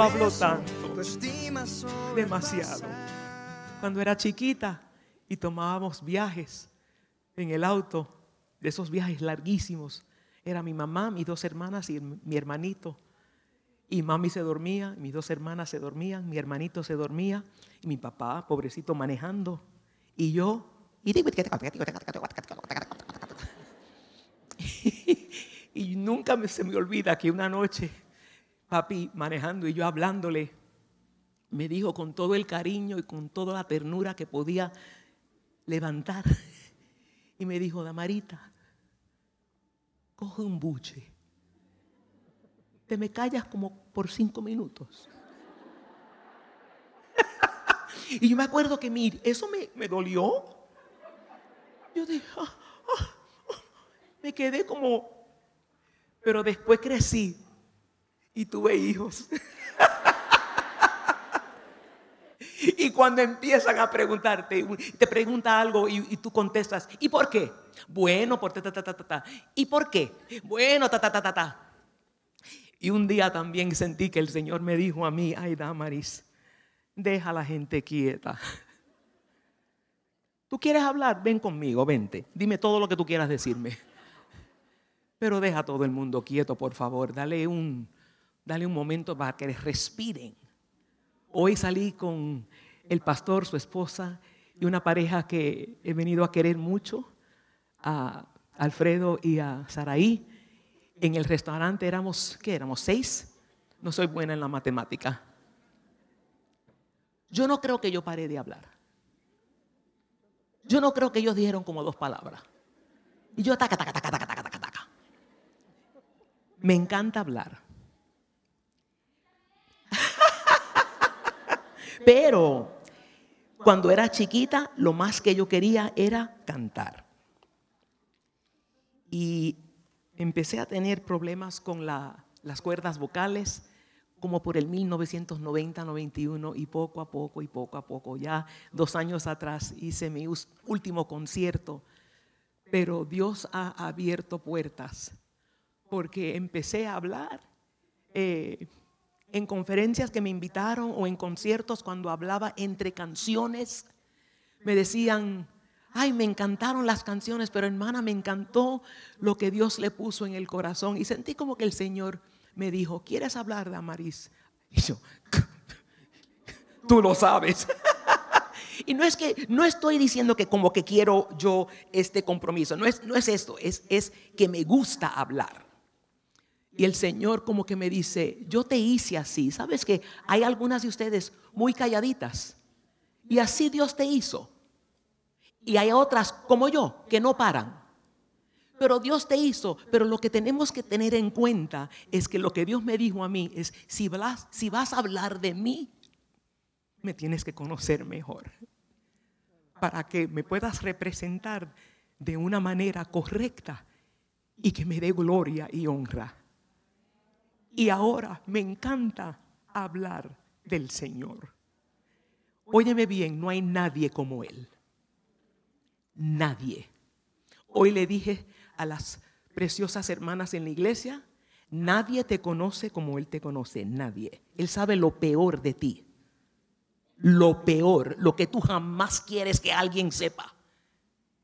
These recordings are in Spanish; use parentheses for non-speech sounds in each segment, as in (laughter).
hablo tanto, demasiado. Cuando era chiquita y tomábamos viajes en el auto, de esos viajes larguísimos, era mi mamá, mis dos hermanas y mi hermanito. Y mami se dormía, mis dos hermanas se dormían, mi hermanito se dormía, y mi papá, pobrecito, manejando. Y yo... (laughs) y nunca se me olvida que una noche papi manejando y yo hablándole, me dijo con todo el cariño y con toda la ternura que podía levantar. (laughs) Y me dijo, Damarita, coge un buche. Te me callas como por cinco minutos. (laughs) y yo me acuerdo que, mire, eso me, dolió. Yo dije, ah, ah, ah". me quedé como... Pero después crecí y tuve hijos. (laughs) y cuando empiezan a preguntarte, te pregunta algo y, tú contestas, ¿y por qué? Bueno, por ta, ta, ta, ¿Y por qué? Bueno, ta, ta, ta, ta, ta. Y un día también sentí que el Señor me dijo a mí, ay Damaris, deja a la gente quieta. ¿Tú quieres hablar? Ven conmigo, vente. Dime todo lo que tú quieras decirme. Pero deja a todo el mundo quieto, por favor. Dale un, Dale un momento para que respiren. Hoy salí con el pastor, su esposa y una pareja que he venido a querer mucho, a Alfredo y a Saraí. En el restaurante éramos, ¿qué éramos? ¿Seis? No soy buena en la matemática. Yo no creo que yo paré de hablar. Yo no creo que ellos dijeron como dos palabras. Y yo ataca, taca, taca, taca, taca, taca, taca. Me encanta hablar. Pero cuando era chiquita, lo más que yo quería era cantar. Y empecé a tener problemas con las cuerdas vocales como por el 1990-91 y poco a poco y poco a poco, ya dos años atrás hice mi último concierto, pero Dios ha abierto puertas porque empecé a hablar. Eh, en conferencias que me invitaron o en conciertos cuando hablaba entre canciones, me decían, ay, me encantaron las canciones, pero hermana, me encantó lo que Dios le puso en el corazón. Y sentí como que el Señor me dijo, ¿quieres hablar de Y yo, (laughs) tú lo sabes. (laughs) y no es que, no estoy diciendo que como que quiero yo este compromiso, no es, no es esto, es, es que me gusta hablar. Y el Señor como que me dice, yo te hice así. ¿Sabes que hay algunas de ustedes muy calladitas? Y así Dios te hizo. Y hay otras como yo que no paran. Pero Dios te hizo. Pero lo que tenemos que tener en cuenta es que lo que Dios me dijo a mí es, si vas, si vas a hablar de mí, me tienes que conocer mejor. Para que me puedas representar de una manera correcta y que me dé gloria y honra. Y ahora me encanta hablar del Señor. Óyeme bien, no hay nadie como Él. Nadie. Hoy le dije a las preciosas hermanas en la iglesia, nadie te conoce como Él te conoce, nadie. Él sabe lo peor de ti. Lo peor, lo que tú jamás quieres que alguien sepa.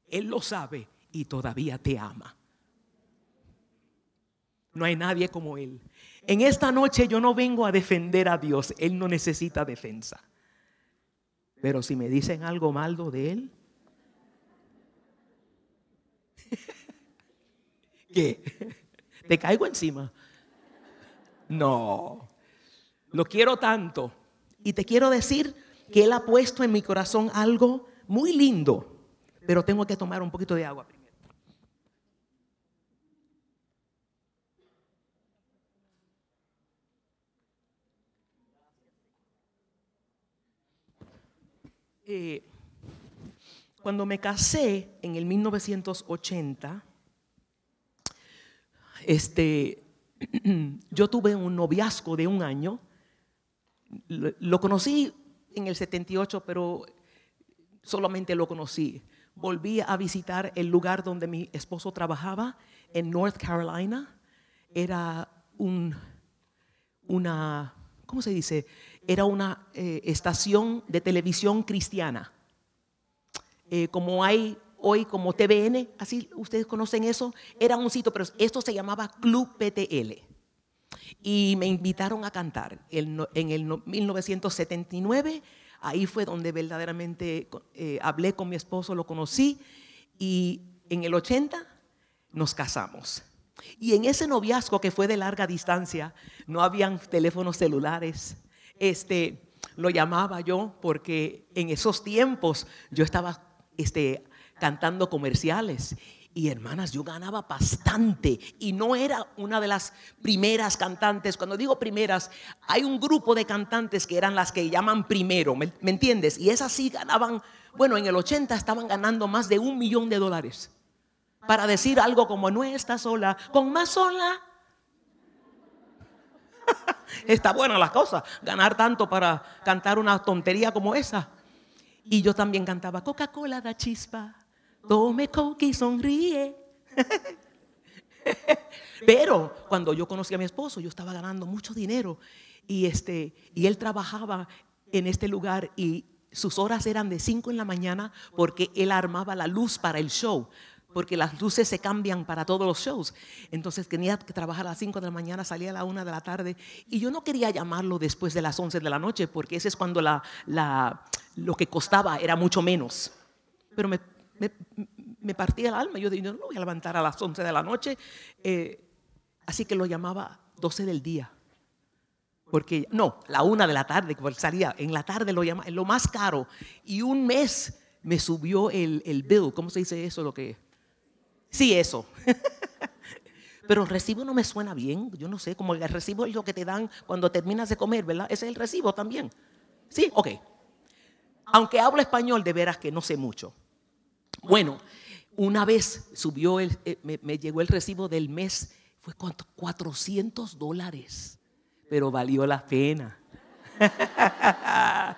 Él lo sabe y todavía te ama. No hay nadie como Él. En esta noche yo no vengo a defender a Dios, Él no necesita defensa. Pero si me dicen algo malo de Él, (laughs) ¿qué? ¿Te caigo encima? No, lo quiero tanto. Y te quiero decir que Él ha puesto en mi corazón algo muy lindo, pero tengo que tomar un poquito de agua primero. Eh, cuando me casé en el 1980, este, (clears throat) yo tuve un noviazgo de un año. Lo, conocí en el 78, pero solamente lo conocí. Volví a visitar el lugar donde mi esposo trabajaba, en North Carolina. Era un, una, ¿cómo se dice? era una eh, estación de televisión cristiana. Eh, como hay hoy como TVN, así ustedes conocen eso, era un sitio, pero esto se llamaba Club PTL. Y me invitaron a cantar en el 1979, ahí fue donde verdaderamente eh, hablé con mi esposo, lo conocí, y en el 80 nos casamos. Y en ese noviazgo que fue de larga distancia, no habían teléfonos celulares, este, lo llamaba yo porque en esos tiempos yo estaba este, cantando comerciales. Y hermanas, yo ganaba bastante y no era una de las primeras cantantes. Cuando digo primeras, hay un grupo de cantantes que eran las que llaman primero, ¿me, entiendes? Y esas sí ganaban, bueno, en el 80 estaban ganando más de un millón de dólares. Para decir algo como, no estás sola, con más sola (laughs) Está buena la cosa, ganar tanto para cantar una tontería como esa. Y yo también cantaba Coca-Cola da chispa, tome coca y sonríe. (laughs) Pero cuando yo conocí a mi esposo, yo estaba ganando mucho dinero y, este, y él trabajaba en este lugar y sus horas eran de 5 en la mañana porque él armaba la luz para el show porque las luces se cambian para todos los shows. Entonces tenía que trabajar a las 5 de la mañana, salía a la 1 de la tarde y yo no quería llamarlo después de las 11 de la noche porque ese es cuando la, lo que costaba era mucho menos. Pero me, partía el alma, yo dije, no, lo voy a levantar a las 11 de la noche. Eh, así que lo llamaba 12 del día. Porque, no, la 1 de la tarde, salía, en la tarde lo llamaba, lo más caro. Y un mes me subió el, el bill, ¿cómo se dice eso? Lo que Sí, eso. (laughs) Pero el recibo no me suena bien. Yo no sé, como el recibo es lo que te dan cuando terminas de comer, ¿verdad? Ese es el recibo también. Sí, ok. Aunque hablo español, de veras que no sé mucho. Bueno, una vez subió, el, eh, me, me llegó el recibo del mes, fue cuánto, 400 dólares, pero valió la pena. (laughs)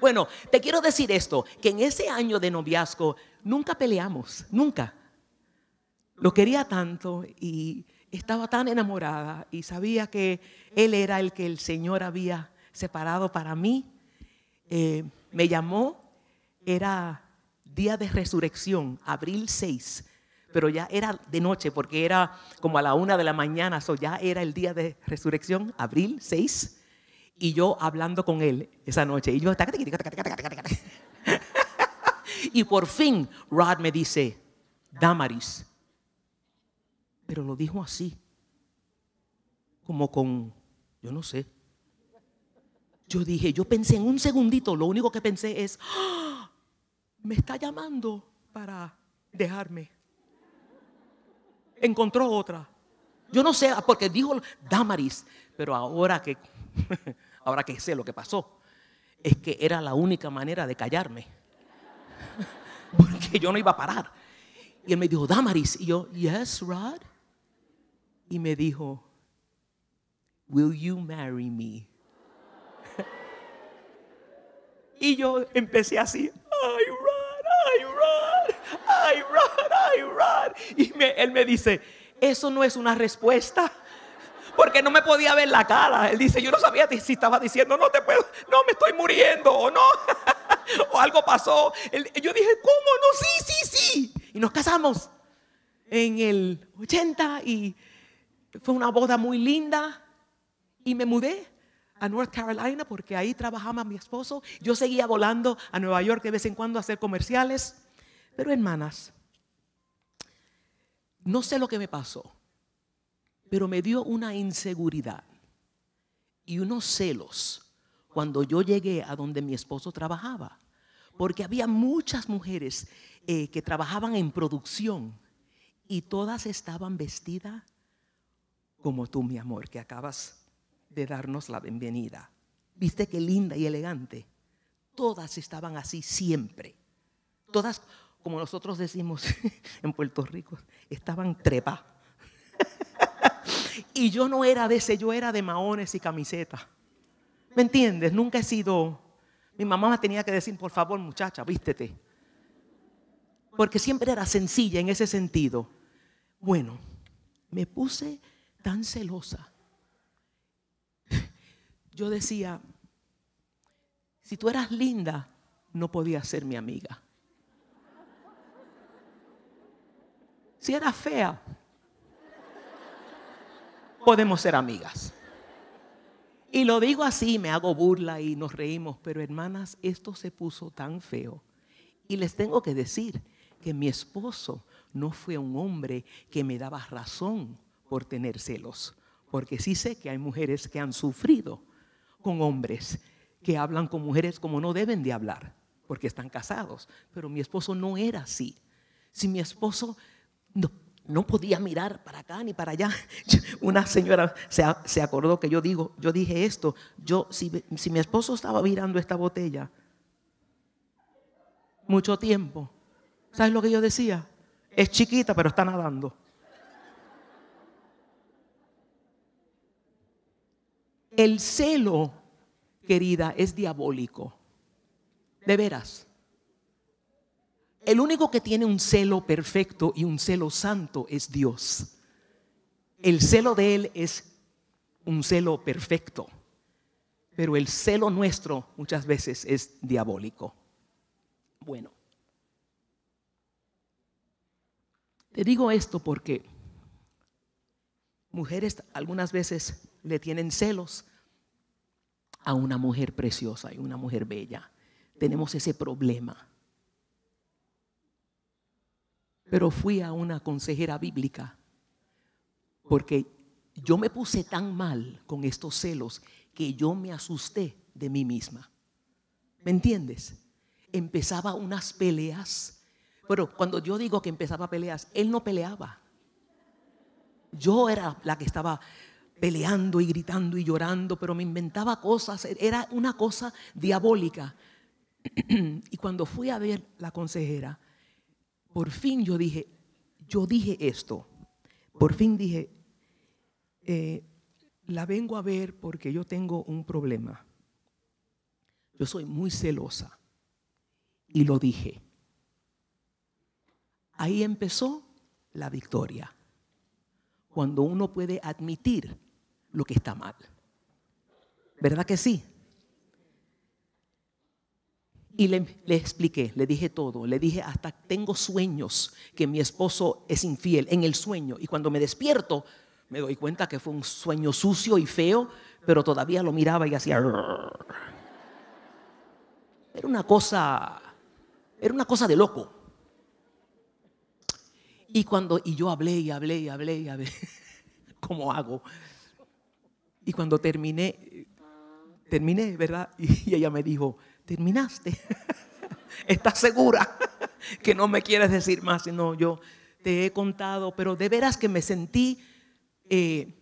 bueno, te quiero decir esto, que en ese año de noviazgo nunca peleamos, nunca. Lo quería tanto y estaba tan enamorada y sabía que Él era el que el Señor había separado para mí. Eh, me llamó, era día de resurrección, abril 6, pero ya era de noche porque era como a la una de la mañana, so ya era el día de resurrección, abril 6, y yo hablando con él esa noche. Y yo, (laughs) y por fin Rod me dice, Damaris, pero lo dijo así, como con, yo no sé. Yo dije, yo pensé en un segundito, lo único que pensé es, ah, me está llamando para dejarme. Encontró otra. Yo no sé, porque dijo Damaris, pero ahora que, (laughs) ahora que sé lo que pasó, es que era la única manera de callarme, (laughs) porque yo no iba a parar. Y él me dijo, Damaris, y yo, yes, Rod y me dijo, Will you marry me? y yo empecé así, I run, I run, I run, I run. Y él me dice, eso no es una respuesta. Porque no me podía ver la cara. Él dice, yo no sabía si estaba diciendo, no te puedo, no me estoy muriendo o no. (laughs) o algo pasó. yo dije, ¿cómo? No, sí, sí, sí. Y nos casamos en el 80 y fue una boda muy linda y me mudé a North Carolina porque ahí trabajaba mi esposo. Yo seguía volando a Nueva York de vez en cuando a hacer comerciales. Pero hermanas, no sé lo que me pasó, pero me dio una inseguridad y unos celos cuando yo llegué a donde mi esposo trabajaba. Porque había muchas mujeres eh, que trabajaban en producción y todas estaban vestidas como tú, mi amor, que acabas de darnos la bienvenida. Viste qué linda y elegante. Todas estaban así siempre. Todas, como nosotros decimos (laughs) en Puerto Rico, estaban trepa. (laughs) y yo no era de ese, yo era de maones y camiseta. ¿Me entiendes? Nunca he sido... Mi mamá me tenía que decir, por favor, muchacha, vístete. Porque siempre era sencilla en ese sentido. Bueno, me puse tan celosa. (laughs) Yo decía, si tú eras linda, no podías ser mi amiga. Si eras fea, podemos ser amigas. Y lo digo así, me hago burla y nos reímos, pero hermanas, esto se puso tan feo. Y les tengo que decir que mi esposo no fue un hombre que me daba razón por tener celos, porque sí sé que hay mujeres que han sufrido con hombres que hablan con mujeres como no deben de hablar, porque están casados, pero mi esposo no era así. Si mi esposo no, podía mirar para acá ni para allá, (laughs) una señora se, acordó que yo digo, yo dije esto, yo si, si mi esposo estaba mirando esta botella mucho tiempo, ¿sabes lo que yo decía? Es chiquita, pero está nadando. El celo, querida, es diabólico. De veras. El único que tiene un celo perfecto y un celo santo es Dios. El celo de Él es un celo perfecto, pero el celo nuestro muchas veces es diabólico. Bueno, te digo esto porque mujeres algunas veces le tienen celos a una mujer preciosa y una mujer bella. Tenemos ese problema. Pero fui a una consejera bíblica porque yo me puse tan mal con estos celos que yo me asusté de mí misma. ¿Me entiendes? Empezaba unas peleas, pero cuando yo digo que empezaba peleas, él no peleaba. Yo era la que estaba peleando y gritando y llorando, pero me inventaba cosas, era una cosa diabólica. (clears throat) y cuando fui a ver la consejera, por fin yo dije, yo dije esto, por fin dije, eh, la vengo a ver porque yo tengo un problema. Yo soy muy celosa. Y lo dije. Ahí empezó la victoria. Cuando uno puede admitir lo que está mal. ¿Verdad que sí? Y le, expliqué, le dije todo, le dije hasta tengo sueños que mi esposo es infiel en el sueño. Y cuando me despierto, me doy cuenta que fue un sueño sucio y feo, pero todavía lo miraba y hacía... Era una cosa, era una cosa de loco. Y cuando, y yo hablé y hablé y hablé y hablé, (laughs) ¿cómo hago? Y cuando terminé, terminé, ¿verdad? (laughs) Y ella me dijo, terminaste. (laughs) ¿Estás segura (laughs) que no me quieres decir más? Sino yo te he contado, pero de veras que me sentí, eh,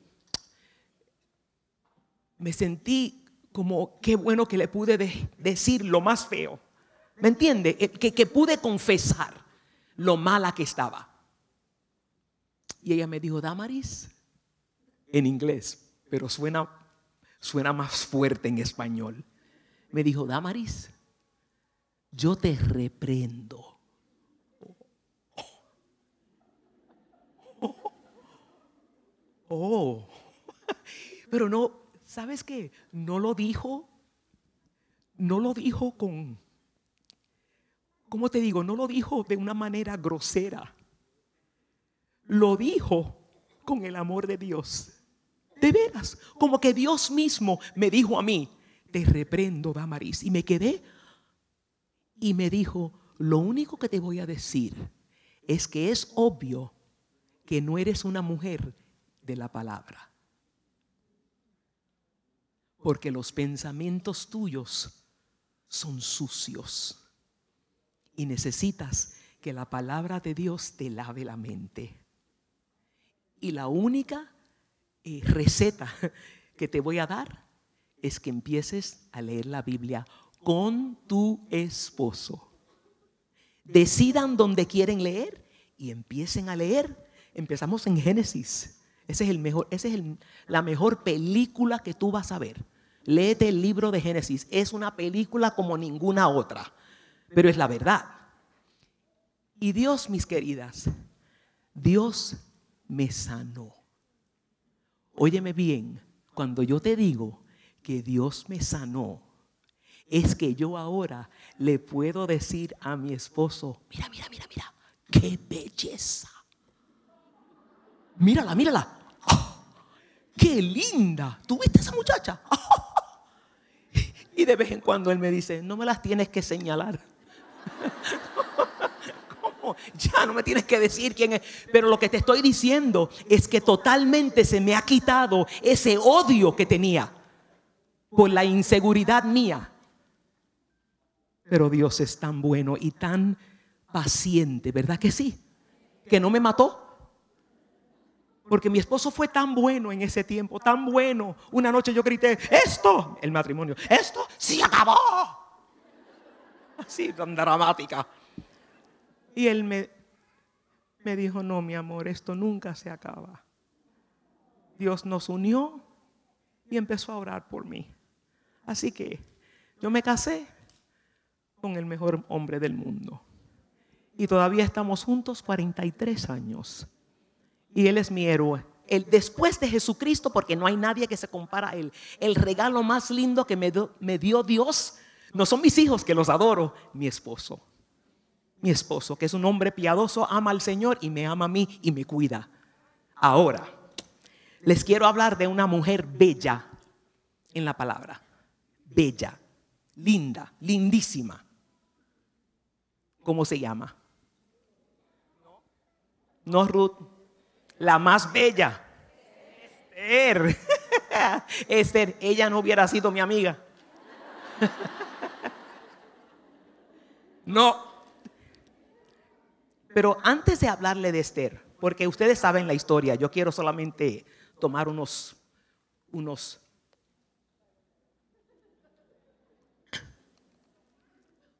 me sentí como qué bueno que le pude decir lo más feo. ¿Me entiende? Eh, que, que pude confesar lo mala que estaba. Y ella me dijo, Damaris, en inglés, pero suena, suena más fuerte en español. Me dijo, Damaris, yo te reprendo. Oh, oh. (laughs) pero no, ¿sabes qué? No lo dijo, no lo dijo con, ¿cómo te digo? No lo dijo de una manera grosera. Lo dijo con el amor de Dios. De veras, como que Dios mismo me dijo a mí, te reprendo, Damaris. Y me quedé y me dijo, lo único que te voy a decir es que es obvio que no eres una mujer de la palabra. Porque los pensamientos tuyos son sucios. Y necesitas que la palabra de Dios te lave la mente. Y la única eh, receta que te voy a dar es que empieces a leer la Biblia con tu esposo. Decidan dónde quieren leer y empiecen a leer. Empezamos en Génesis. Ese es el mejor, esa es la mejor película que tú vas a ver. Léete el libro de Génesis. Es una película como ninguna otra, pero es la verdad. Y Dios, mis queridas, Dios me sanó. Óyeme bien, cuando yo te digo que Dios me sanó, es que yo ahora le puedo decir a mi esposo, mira, mira, mira, mira, qué belleza. Mírala, mírala. ¡Oh! ¡Qué linda! ¿Tuviste esa muchacha? (laughs) Y de vez en cuando él me dice, no me las tienes que señalar. (laughs) ya no me tienes que decir quién es. Pero lo que te estoy diciendo es que totalmente se me ha quitado ese odio que tenía por la inseguridad mía. Pero Dios es tan bueno y tan paciente, ¿verdad que sí? Que no me mató. Porque mi esposo fue tan bueno en ese tiempo, tan bueno. Una noche yo grité, esto, el matrimonio, esto se acabó. Así, tan dramática. Y él me, dijo, no, mi amor, esto nunca se acaba. Dios nos unió y empezó a orar por mí. Así que yo me casé con el mejor hombre del mundo. Y todavía estamos juntos 43 años. Y él es mi héroe. El, después de Jesucristo, porque no hay nadie que se compara a él. El regalo más lindo que me dio Dios no son mis hijos que los adoro, mi esposo mi esposo, que es un hombre piadoso, ama al Señor y me ama a mí y me cuida. Ahora, les quiero hablar de una mujer bella en la palabra. Bella, linda, lindísima. ¿Cómo se llama? No Ruth, la más bella. Esther. (laughs) Esther, ella no hubiera sido mi amiga. (laughs) No. Pero antes de hablarle de Esther, porque ustedes saben la historia, yo quiero solamente tomar unos, unos,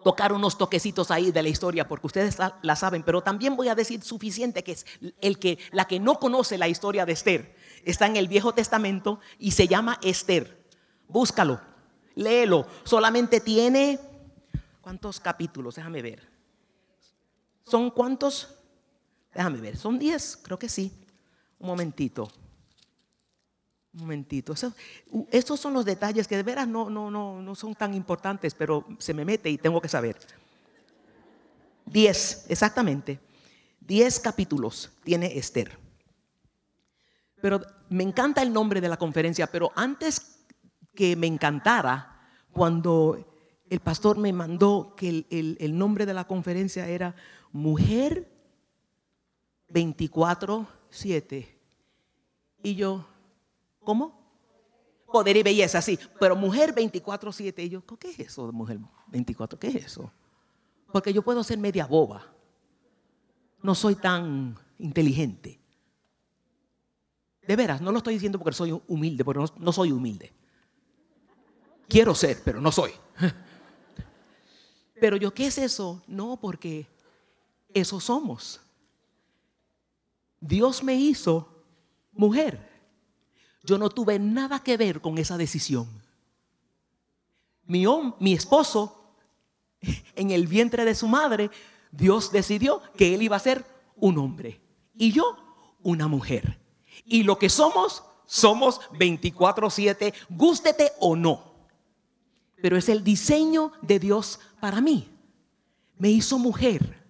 tocar unos toquecitos ahí de la historia, porque ustedes la, saben, pero también voy a decir suficiente que es el que, la que no conoce la historia de Esther, está en el Viejo Testamento y se llama Esther. Búscalo, léelo, solamente tiene, ¿cuántos capítulos? Déjame ver. ¿Son cuántos? Déjame ver, son diez, creo que sí. Un momentito. Un momentito. Eso, esos son los detalles que de veras no, no, no, no son tan importantes, pero se me mete y tengo que saber. Diez, exactamente. diez capítulos tiene Esther. Pero me encanta el nombre de la conferencia, pero antes que me encantara, cuando el pastor me mandó que el nombre de la conferencia era mujer 24-7. Y yo, ¿cómo? Poder y belleza, sí, pero mujer 24-7. Y yo, ¿qué es eso de mujer 24? ¿Qué es eso? Porque yo puedo ser media boba. No soy tan inteligente. De veras, no lo estoy diciendo porque soy humilde, porque no soy humilde. Quiero ser, pero no soy. (laughs) Pero yo, ¿qué es eso? No, porque eso somos. Dios me hizo mujer. Yo no tuve nada que ver con esa decisión. Mi, mi esposo, (laughs) en el vientre de su madre, Dios decidió que él iba a ser un hombre y yo una mujer. Y lo que somos, somos 24/7, gústete o no. Pero es el diseño de Dios para mí. Me hizo mujer.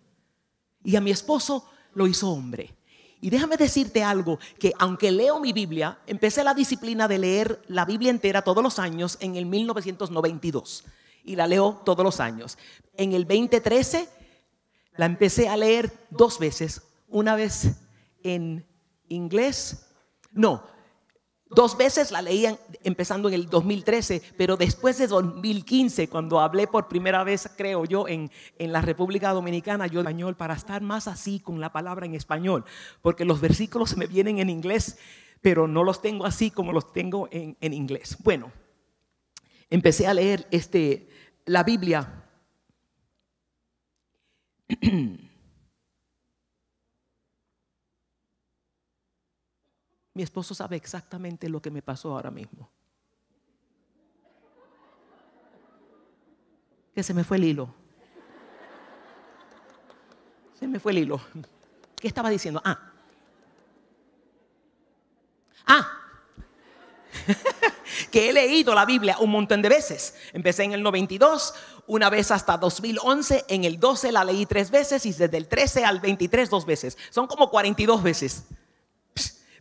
Y a mi esposo lo hizo hombre. Y déjame decirte algo, que aunque leo mi Biblia, empecé la disciplina de leer la Biblia entera todos los años en el 1992. Y la leo todos los años. En el 2013 la empecé a leer dos veces. Una vez en inglés, no, Dos veces la leían empezando en el 2013, pero después de 2015, cuando hablé por primera vez, creo yo, en, la República Dominicana, yo español, para estar más así con la palabra en español, porque los versículos me vienen en inglés, pero no los tengo así como los tengo en, inglés. Bueno, empecé a leer este, la Biblia. (clears throat) Mi esposo sabe exactamente lo que me pasó ahora mismo. Que se me fue el hilo. Se me fue el hilo. ¿Qué estaba diciendo? Ah. Ah. (laughs) que he leído la Biblia un montón de veces. Empecé en el 92, una vez hasta 2011, en el 12 la leí tres veces y desde el 13 al 23 dos veces. Son como 42 veces.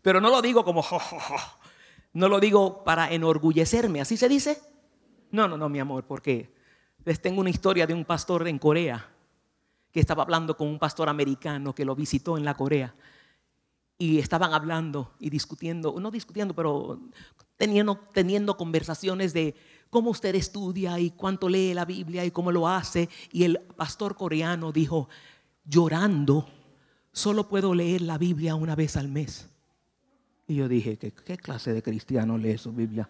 Pero no lo digo como, no lo digo para enorgullecerme, ¿así se dice? No, no, no, mi amor, porque les tengo una historia de un pastor en Corea que estaba hablando con un pastor americano que lo visitó en la Corea. Y estaban hablando y discutiendo, no discutiendo, pero teniendo, teniendo conversaciones de cómo usted estudia y cuánto lee la Biblia y cómo lo hace. Y el pastor coreano dijo, llorando, solo puedo leer la Biblia una vez al mes. Y yo dije, ¿qué, qué clase de cristiano lee su Biblia?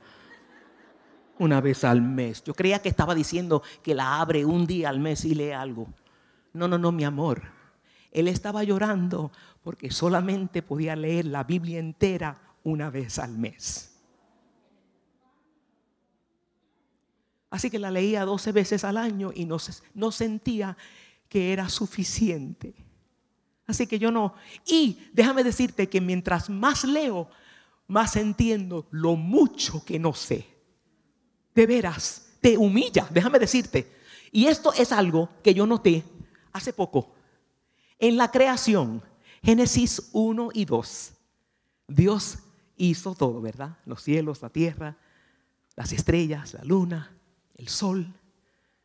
Una vez al mes. Yo creía que estaba diciendo que la abre un día al mes y lee algo. No, no, no, mi amor. Él estaba llorando porque solamente podía leer la Biblia entera una vez al mes. Así que la leía 12 veces al año y no, no sentía que era suficiente. Así que yo no. Y déjame decirte que mientras más leo, más entiendo lo mucho que no sé. De veras, te humilla, déjame decirte. Y esto es algo que yo noté hace poco. En la creación, Génesis 1 y 2, Dios hizo todo, ¿verdad? Los cielos, la tierra, las estrellas, la luna, el sol,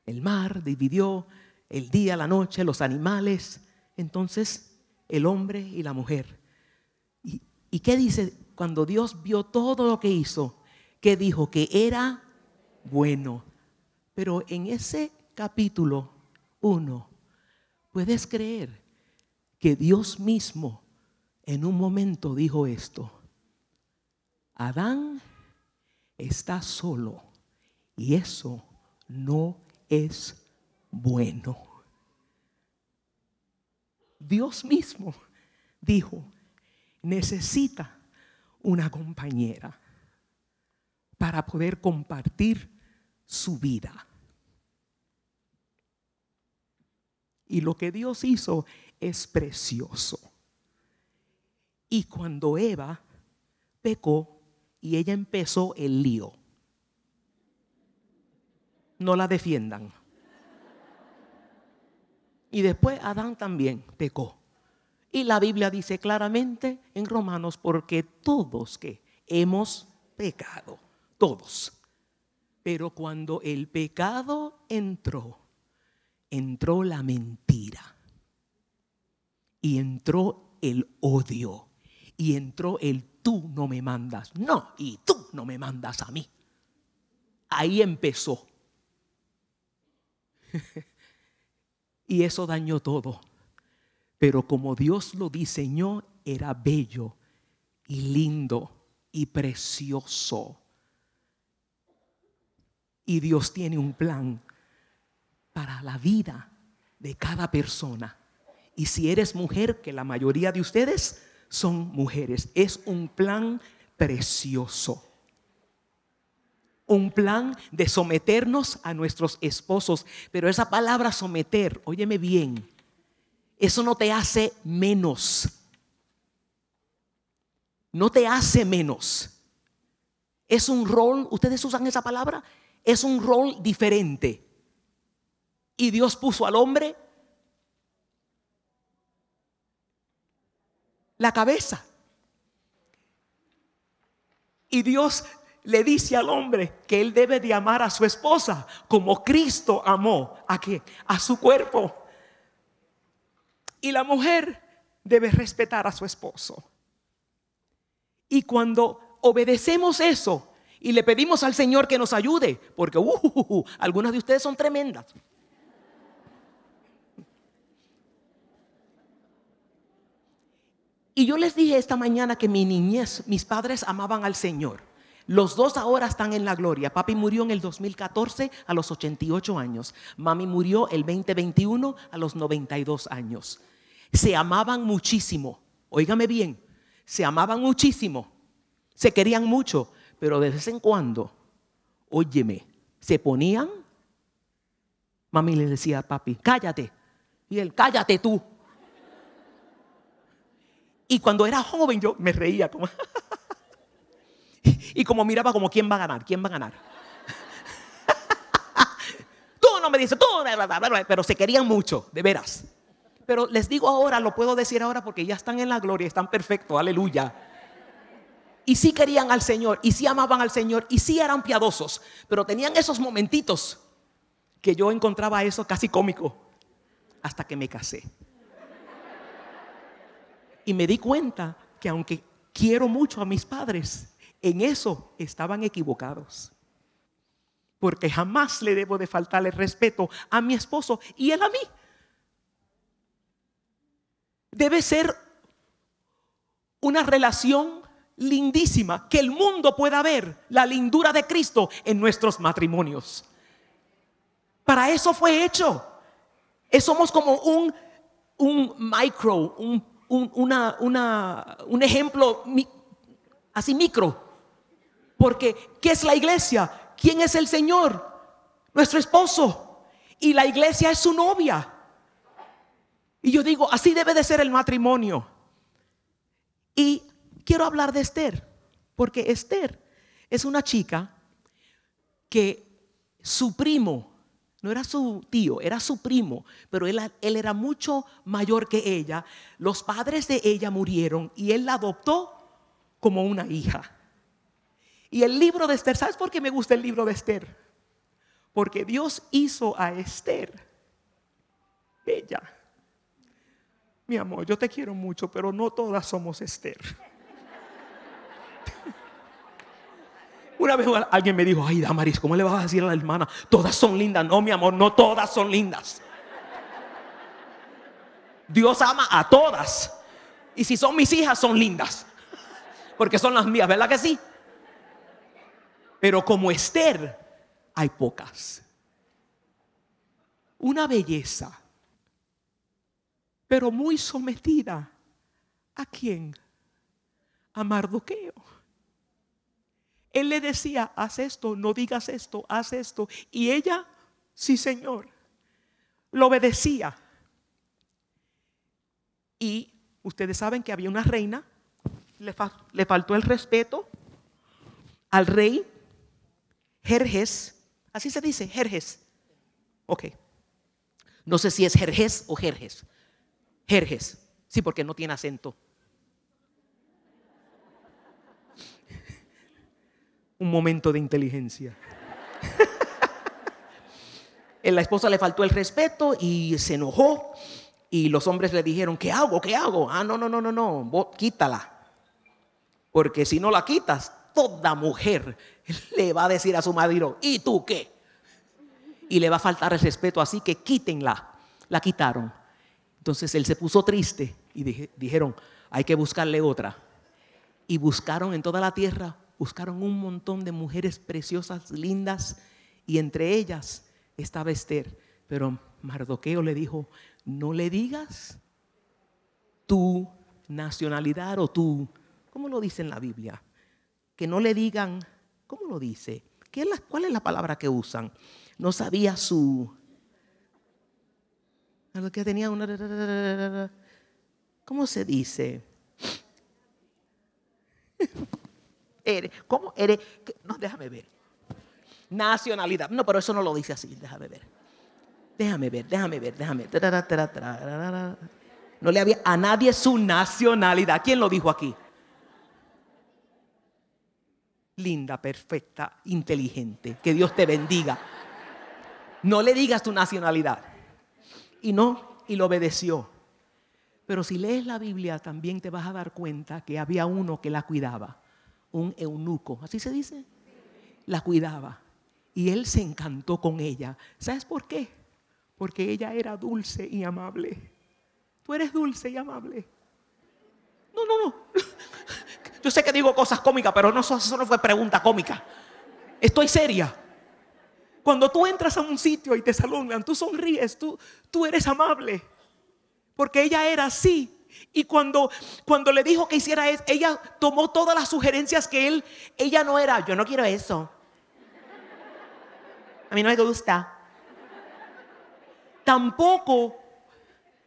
el mar, dividió el día, la noche, los animales. Entonces, el hombre y la mujer. ¿Y, qué dice? Cuando Dios vio todo lo que hizo, que dijo que era bueno. Pero en ese capítulo 1, puedes creer que Dios mismo en un momento dijo esto. Adán está solo y eso no es bueno. Dios mismo dijo, necesita una compañera para poder compartir su vida. Y lo que Dios hizo es precioso. Y cuando Eva pecó y ella empezó el lío, no la defiendan. Y después Adán también pecó. Y la Biblia dice claramente en Romanos, porque todos que hemos pecado, todos. Pero cuando el pecado entró, entró la mentira. Y entró el odio. Y entró el tú no me mandas. No, y tú no me mandas a mí. Ahí empezó. (laughs) y eso dañó todo. Pero como Dios lo diseñó, era bello y lindo y precioso. Y Dios tiene un plan para la vida de cada persona. Y si eres mujer, que la mayoría de ustedes son mujeres, es un plan precioso un plan de someternos a nuestros esposos. Pero esa palabra someter, óyeme bien, eso no te hace menos. No te hace menos. Es un rol, ustedes usan esa palabra, es un rol diferente. Y Dios puso al hombre la cabeza. Y Dios le dice al hombre que él debe de amar a su esposa como Cristo amó a qué? A su cuerpo. Y la mujer debe respetar a su esposo. Y cuando obedecemos eso y le pedimos al Señor que nos ayude, porque uh, uh, uh, algunas de ustedes son tremendas. Y yo les dije esta mañana que mi niñez, mis padres amaban al Señor. Los dos ahora están en la gloria. Papi murió en el 2014 a los 88 años. Mami murió el 2021 a los 92 años. Se amaban muchísimo. Óigame bien, se amaban muchísimo. Se querían mucho, pero de vez en cuando, óyeme, se ponían. Mami le decía a papi, cállate. Y él, cállate tú. Y cuando era joven yo me reía como... (laughs) Y como miraba como, ¿quién va a ganar? ¿Quién va a ganar? (laughs) tú no me dices, tú, pero se querían mucho, de veras. Pero les digo ahora, lo puedo decir ahora porque ya están en la gloria, están perfectos, aleluya. Y sí querían al Señor, y sí amaban al Señor, y sí eran piadosos, pero tenían esos momentitos que yo encontraba eso casi cómico, hasta que me casé. Y me di cuenta que aunque quiero mucho a mis padres, en eso estaban equivocados. Porque jamás le debo de faltarle el respeto a mi esposo y él a mí. Debe ser una relación lindísima, que el mundo pueda ver la lindura de Cristo en nuestros matrimonios. Para eso fue hecho. Somos como un, un micro, un, una, una, un ejemplo así micro porque, ¿qué es la iglesia? ¿Quién es el Señor? Nuestro esposo. Y la iglesia es su novia. Y yo digo, así debe de ser el matrimonio. Y quiero hablar de Esther, porque Esther es una chica que su primo, no era su tío, era su primo, pero él, él, era mucho mayor que ella. Los padres de ella murieron y él la adoptó como una hija. Y el libro de Esther, ¿sabes por qué me gusta el libro de Esther? Porque Dios hizo a Esther bella. Mi amor, yo te quiero mucho, pero no todas somos Esther. (laughs) Una vez alguien me dijo, ay Damaris, ¿cómo le vas a decir a la hermana? Todas son lindas. No, mi amor, no todas son lindas. Dios ama a todas. Y si son mis hijas, son lindas. Porque son las mías, ¿verdad que sí? Pero como Esther, hay pocas. Una belleza, pero muy sometida. ¿A quién? A Mardoqueo. Él le decía, haz esto, no digas esto, haz esto. Y ella, sí señor, lo obedecía. Y ustedes saben que había una reina, le, le faltó el respeto al rey Jerjes, así se dice, Jerjes. Ok. No sé si es Jerjes o Jerjes. Jerjes, sí, porque no tiene acento. Un momento de inteligencia. (laughs) La esposa le faltó el respeto y se enojó. Y los hombres le dijeron, ¿qué hago? ¿Qué hago? Ah, no, no, no, no, no, quítala. Porque si no la quitas, toda mujer (laughs) le va a decir a su marido, ¿y tú qué? Y le va a faltar el respeto, así que quítenla. La quitaron. Entonces él se puso triste y dijeron, hay que buscarle otra. Y buscaron en toda la tierra, buscaron un montón de mujeres preciosas, lindas, y entre ellas estaba Esther. Pero Mardoqueo le dijo, no le digas tu nacionalidad o tu, ¿cómo lo dice en la Biblia? que no le digan, ¿cómo lo dice? ¿Qué es la, ¿Cuál es la palabra que usan? No sabía su... Que tenía una... ¿Cómo se dice? (laughs) ¿Cómo eres? No, déjame ver. Nacionalidad. No, pero eso no lo dice así. Déjame ver. Déjame ver, déjame ver, déjame. Ver. No le había a nadie su nacionalidad. ¿Quién lo dijo aquí? linda, perfecta, inteligente. Que Dios te bendiga. No le digas tu nacionalidad. Y no, y lo obedeció. Pero si lees la Biblia también te vas a dar cuenta que había uno que la cuidaba, un eunuco, así se dice, la cuidaba. Y él se encantó con ella. ¿Sabes por qué? Porque ella era dulce y amable. Tú eres dulce y amable. No, no, no. Yo sé que digo cosas cómicas, pero no, eso no fue pregunta cómica. Estoy seria. Cuando tú entras a un sitio y te saludan, tú sonríes, tú, tú eres amable. Porque ella era así. Y cuando, cuando le dijo que hiciera eso, ella tomó todas las sugerencias que él, ella no era, yo no quiero eso. A mí no me gusta. Tampoco,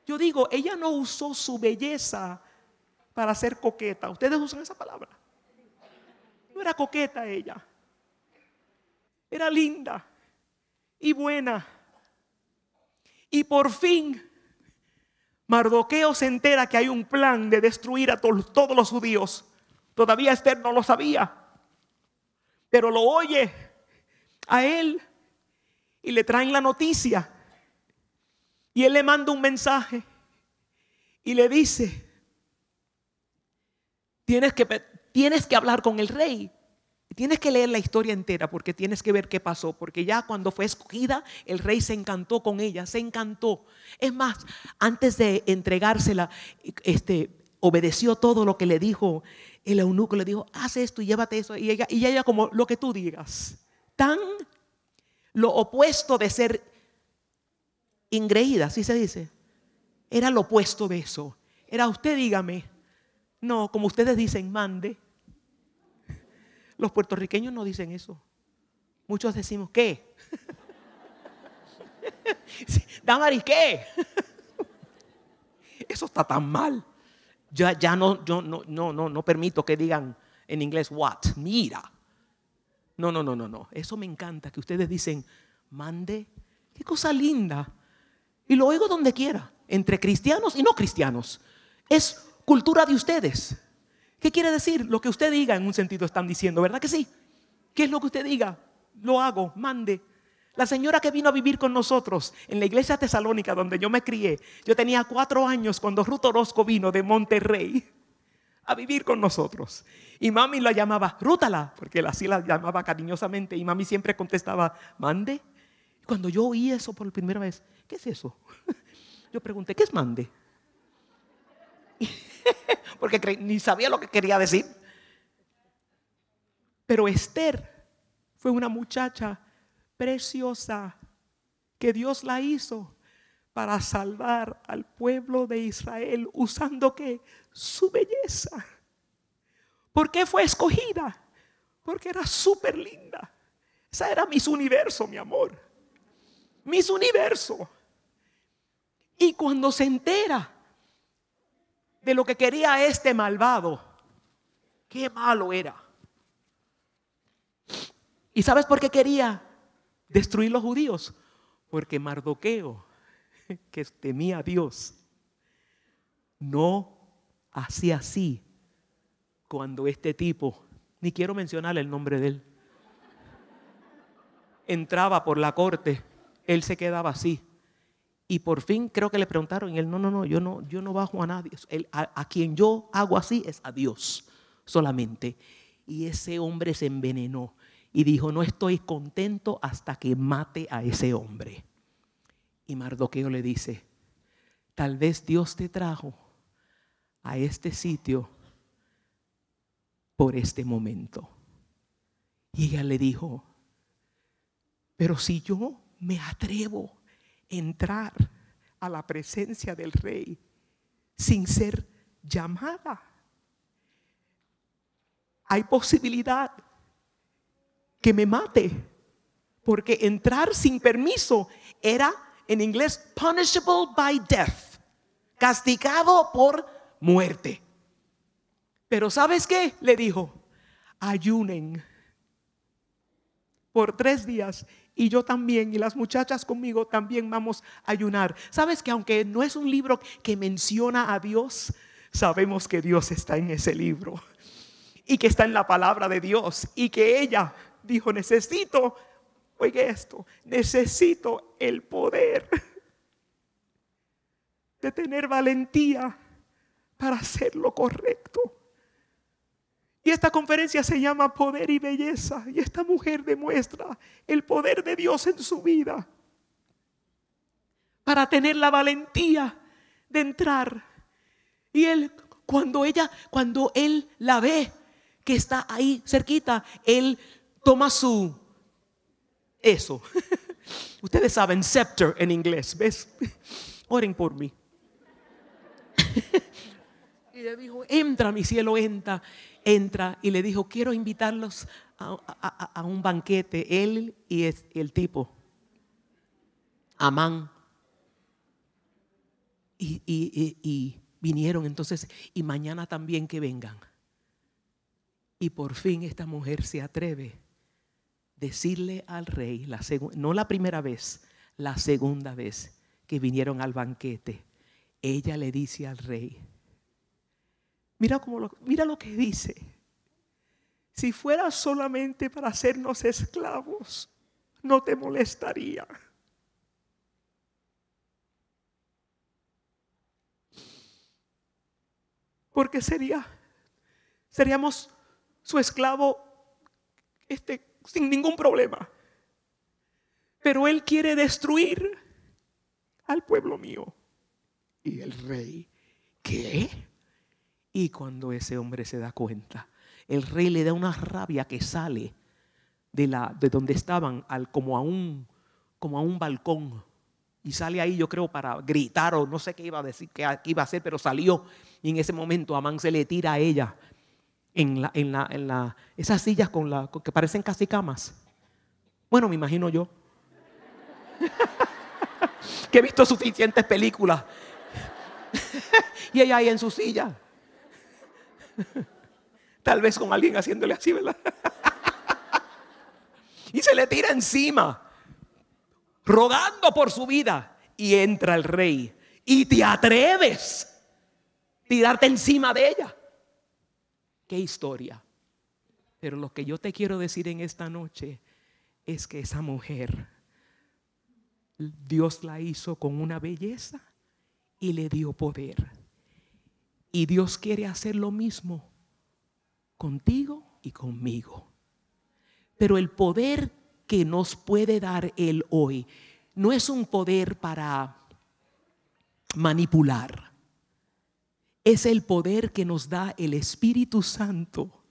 yo digo, ella no usó su belleza para ser coqueta. Ustedes usan esa palabra. No era coqueta ella. Era linda y buena. Y por fin Mardoqueo se entera que hay un plan de destruir a todos los judíos. Todavía Esther no lo sabía. Pero lo oye a él y le traen la noticia. Y él le manda un mensaje y le dice, Tienes que, tienes que hablar con el rey. Tienes que leer la historia entera porque tienes que ver qué pasó, porque ya cuando fue escogida, el rey se encantó con ella, se encantó. Es más, antes de entregársela, este, obedeció todo lo que le dijo el eunuco, le dijo, haz esto y llévate eso, y ella, y ella como lo que tú digas, tan lo opuesto de ser ingreída, así se dice, era lo opuesto de eso. Era usted dígame, no, como ustedes dicen, mande. Los puertorriqueños no dicen eso. Muchos decimos, ¿qué? (laughs) Damaris, ¿qué? (laughs) eso está tan mal. Ya, ya no, yo no, no, no, no permito que digan en inglés what, mira. No, no, no, no, no. Eso me encanta, que ustedes dicen, mande. Qué cosa linda. Y lo oigo donde quiera, entre cristianos y no cristianos. Es cultura de ustedes. ¿Qué quiere decir? Lo que usted diga en un sentido están diciendo, ¿verdad que sí? ¿Qué es lo que usted diga? Lo hago, mande. La señora que vino a vivir con nosotros en la iglesia tesalónica donde yo me crié, yo tenía cuatro años cuando Ruto Orozco vino de Monterrey a vivir con nosotros. Y mami la llamaba Rútala, porque así la llamaba cariñosamente. Y mami siempre contestaba, mande. Y cuando yo oí eso por primera vez, ¿qué es eso? (laughs) Yo pregunté, ¿qué es mande? (laughs) (laughs) porque ni sabía lo que quería decir. Pero Esther fue una muchacha preciosa que Dios la hizo para salvar al pueblo de Israel usando que su belleza. ¿Por qué fue escogida? Porque era súper linda. Esa era mis universo, mi amor. Mis universo. Y cuando se entera de lo que quería este malvado. Qué malo era. ¿Y sabes por qué quería destruir los judíos? Porque Mardoqueo, (laughs) que temía a Dios, no hacía así cuando este tipo, ni quiero mencionar el nombre de él, entraba por la corte, él se quedaba así. Y por fin creo que le preguntaron, y él, no, no, no, yo no, yo no bajo a nadie. a, a, quien yo hago así es a Dios solamente. Y ese hombre se envenenó y dijo, no estoy contento hasta que mate a ese hombre. Y Mardoqueo le dice, tal vez Dios te trajo a este sitio por este momento. Y ella le dijo, pero si yo me atrevo entrar a la presencia del rey sin ser llamada. Hay posibilidad que me mate, porque entrar sin permiso era en inglés punishable by death, castigado por muerte. Pero ¿sabes qué? Le dijo, ayunen por tres días y yo también, y las muchachas conmigo también vamos a ayunar. Sabes que aunque no es un libro que menciona a Dios, sabemos que Dios está en ese libro y que está en la palabra de Dios y que ella dijo, necesito, oye esto, necesito el poder de tener valentía para hacer lo correcto. Y esta conferencia se llama Poder y Belleza. Y esta mujer demuestra el poder de Dios en su vida para tener la valentía de entrar. Y él, cuando ella, cuando él la ve que está ahí cerquita, él toma su eso. (laughs) Ustedes saben scepter en inglés, ¿ves? (laughs) Oren por mí. (laughs) Y le dijo, entra mi cielo, entra entra y le dijo, quiero invitarlos a, un banquete, él y es, el tipo, Amán. Y, vinieron entonces, y mañana también que vengan. Y por fin esta mujer se atreve a decirle al rey, la no la primera vez, la segunda vez que vinieron al banquete. Ella le dice al rey, Mira, lo, mira lo que dice. Si fuera solamente para hacernos esclavos, no te molestaría. Porque sería, seríamos su esclavo este, sin ningún problema. Pero él quiere destruir al pueblo mío. Y el rey, ¿qué? Y cuando ese hombre se da cuenta, el rey le da una rabia que sale de, la, de donde estaban al, como, a un, como a un balcón. Y sale ahí, yo creo, para gritar o no sé qué iba a decir, qué, iba a hacer, pero salió. Y en ese momento Amán se le tira a ella en, la, en, la, en la, esas sillas con la, que parecen casi camas. Bueno, me imagino yo. (laughs) que he visto suficientes películas. (laughs) y ella ahí en su silla. (laughs) Tal vez con alguien haciéndole así, ¿verdad? (laughs) y se le tira encima, rogando por su vida. Y entra el rey. Y te atreves a tirarte encima de ella. Qué historia. Pero lo que yo te quiero decir en esta noche es que esa mujer, Dios la hizo con una belleza y le dio poder. Y Dios quiere hacer lo mismo contigo y conmigo. Pero el poder que nos puede dar Él hoy no es un poder para manipular. Es el poder que nos da el Espíritu Santo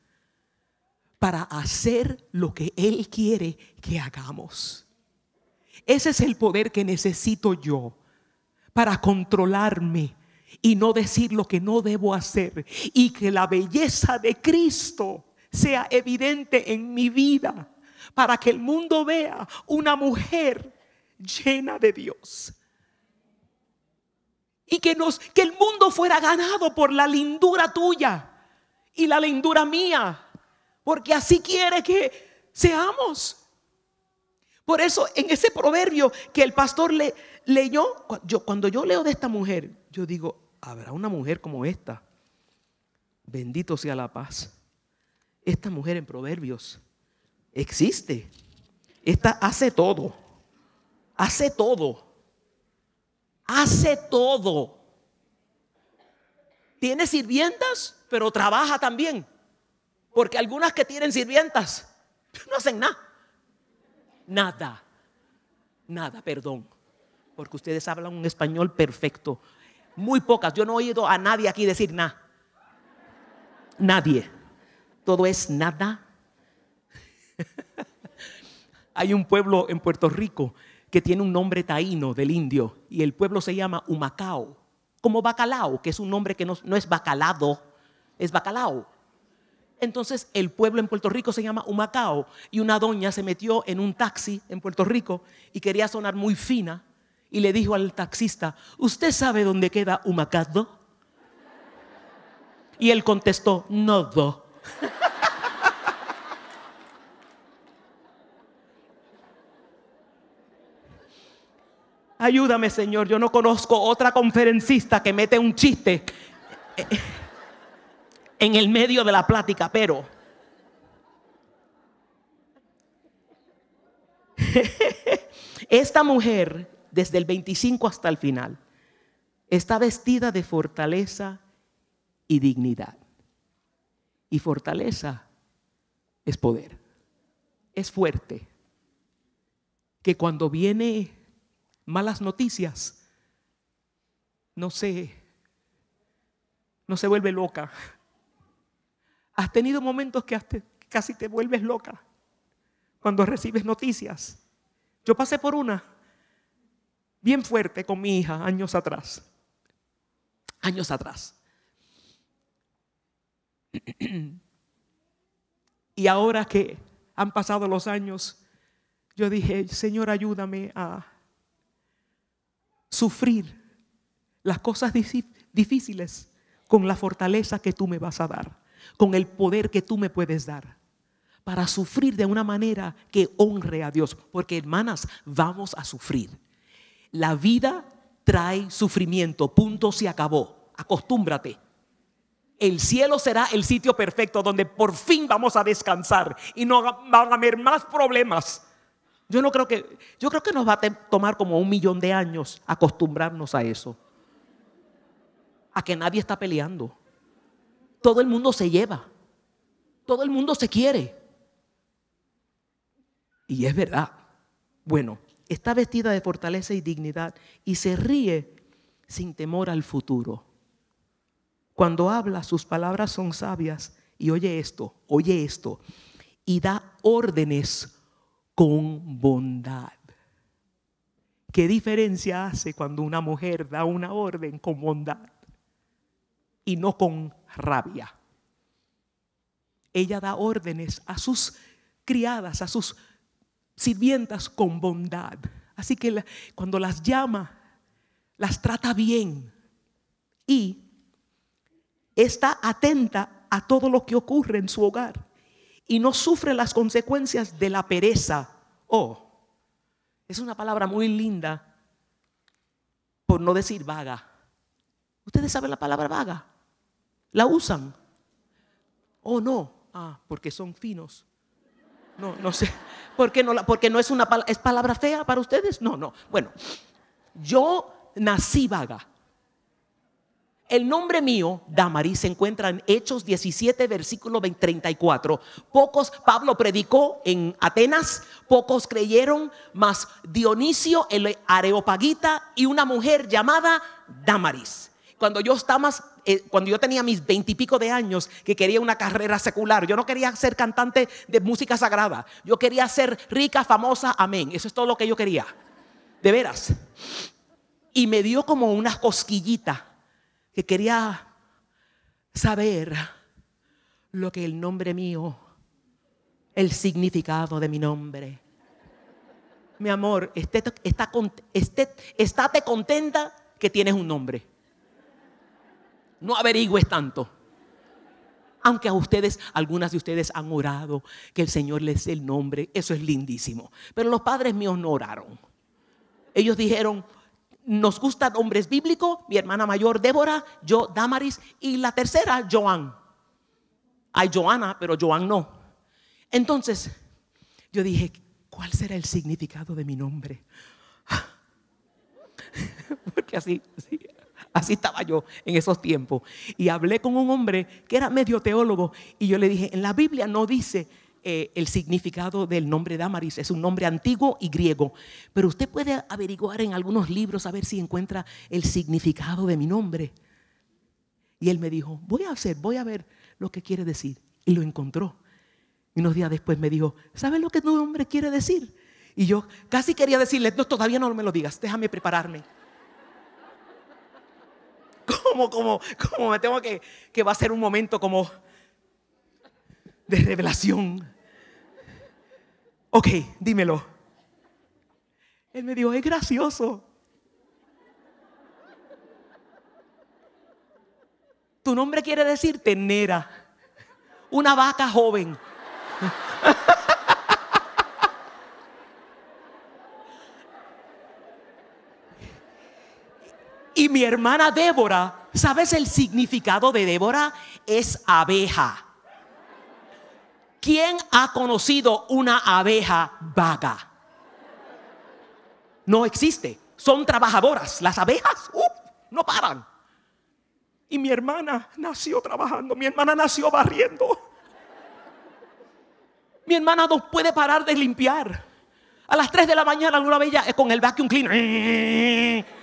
para hacer lo que Él quiere que hagamos. Ese es el poder que necesito yo para controlarme, y no decir lo que no debo hacer y que la belleza de Cristo sea evidente en mi vida para que el mundo vea una mujer llena de Dios. Y que el mundo fuera ganado por la lindura tuya y la lindura mía, porque así quiere que seamos. Por eso en ese proverbio que el pastor le, leyó, yo, cuando yo leo de esta mujer, yo digo, ¿habrá una mujer como esta? Bendito sea la paz. Esta mujer en Proverbios existe. Esta hace todo. Hace todo. Hace todo. Tiene sirvientas, pero trabaja también. Porque algunas que tienen sirvientas no hacen nada. Nada. Nada, perdón. Porque ustedes hablan un español perfecto muy pocas. Yo no he oído a nadie aquí decir nada. Nadie. Todo es nada. (laughs) Hay un pueblo en Puerto Rico que tiene un nombre taíno del indio y el pueblo se llama Humacao, como bacalao, que es un nombre que no, es bacalado, es bacalao. Entonces el pueblo en Puerto Rico se llama Humacao y una doña se metió en un taxi en Puerto Rico y quería sonar muy fina y le dijo al taxista, ¿usted sabe dónde queda Humacado? Y él contestó, no do. Ayúdame, Señor, yo no conozco otra conferencista que mete un chiste eh, en el medio de la plática, pero... (laughs) Esta mujer desde el 25 hasta el final, está vestida de fortaleza y dignidad. Y fortaleza es poder, es fuerte, que cuando viene malas noticias, no se, no se vuelve loca. Has tenido momentos que casi te vuelves loca cuando recibes noticias. Yo pasé por una bien fuerte con mi hija años atrás. Años atrás. (clears throat) Y ahora que han pasado los años, yo dije, Señor, ayúdame a sufrir las cosas difíciles con la fortaleza que tú me vas a dar, con el poder que tú me puedes dar, para sufrir de una manera que honre a Dios. Porque hermanas, vamos a sufrir. La vida trae sufrimiento, punto, se acabó. Acostúmbrate. El cielo será el sitio perfecto donde por fin vamos a descansar y no van a haber más problemas. Yo no creo que, yo creo que nos va a tomar como un millón de años acostumbrarnos a eso. A que nadie está peleando. Todo el mundo se lleva. Todo el mundo se quiere. Y es verdad. Bueno, está vestida de fortaleza y dignidad y se ríe sin temor al futuro. Cuando habla, sus palabras son sabias y oye esto, oye esto, y da órdenes con bondad. ¿Qué diferencia hace cuando una mujer da una orden con bondad y no con rabia? Ella da órdenes a sus criadas, a sus sirvientas con bondad. Así que cuando las llama, las trata bien y está atenta a todo lo que ocurre en su hogar y no sufre las consecuencias de la pereza. Oh, es una palabra muy linda, por no decir vaga. ¿Ustedes saben la palabra vaga? ¿La usan? Oh, no. Ah, porque son finos. No, no sé. ¿Por qué no? Porque no es una es palabra fea para ustedes. No, no. Bueno, yo nací vaga. El nombre mío, Damaris se encuentra en Hechos 17, versículo 34. Pocos, Pablo predicó en Atenas, pocos creyeron, más Dionisio, el areopagita, y una mujer llamada Damaris. Cuando yo estaba, eh, cuando yo tenía mis veintipico de años, que quería una carrera secular. Yo no quería ser cantante de música sagrada. Yo quería ser rica, famosa, amén. Eso es todo lo que yo quería. De veras. Y me dio como una cosquillita que quería saber lo que el nombre mío, el significado de mi nombre. Mi amor, está, estate contenta que tienes un nombre. No averigües tanto. Aunque a ustedes, algunas de ustedes han orado, que el Señor les dé el nombre, eso es lindísimo. Pero los padres me no Ellos dijeron, nos gustan hombres bíblicos, mi hermana mayor Débora, yo Damaris y la tercera Joan. Hay Joana, pero Joan no. Entonces, yo dije, ¿cuál será el significado de mi nombre? (laughs) Porque así, (laughs) Así estaba yo en esos tiempos. Y hablé con un hombre que era medio teólogo y yo le dije, en la Biblia no dice eh, el significado del nombre Damaris. Es un nombre antiguo y griego. Pero usted puede averiguar en algunos libros a ver si encuentra el significado de mi nombre. Y él me dijo, voy a hacer, voy a ver lo que quiere decir. Y lo encontró. Y unos días después me dijo, ¿sabes lo que tu nombre quiere decir? Y yo casi quería decirle, no, todavía no me lo digas, déjame prepararme como, como, como me temo que, que va a ser un momento como de revelación. Ok, dímelo. Él me dijo, es gracioso. Tu nombre quiere decir tenera Una vaca joven. Y mi hermana Débora, ¿sabes el significado de Débora? Es abeja. ¿Quién ha conocido una abeja vaga? No existe. Son trabajadoras. Las abejas ¡uh! no paran. Y mi hermana nació trabajando. Mi hermana nació barriendo. Mi hermana no puede parar de limpiar. A las 3 de la mañana, alguna vez es con el vacuum cleaner.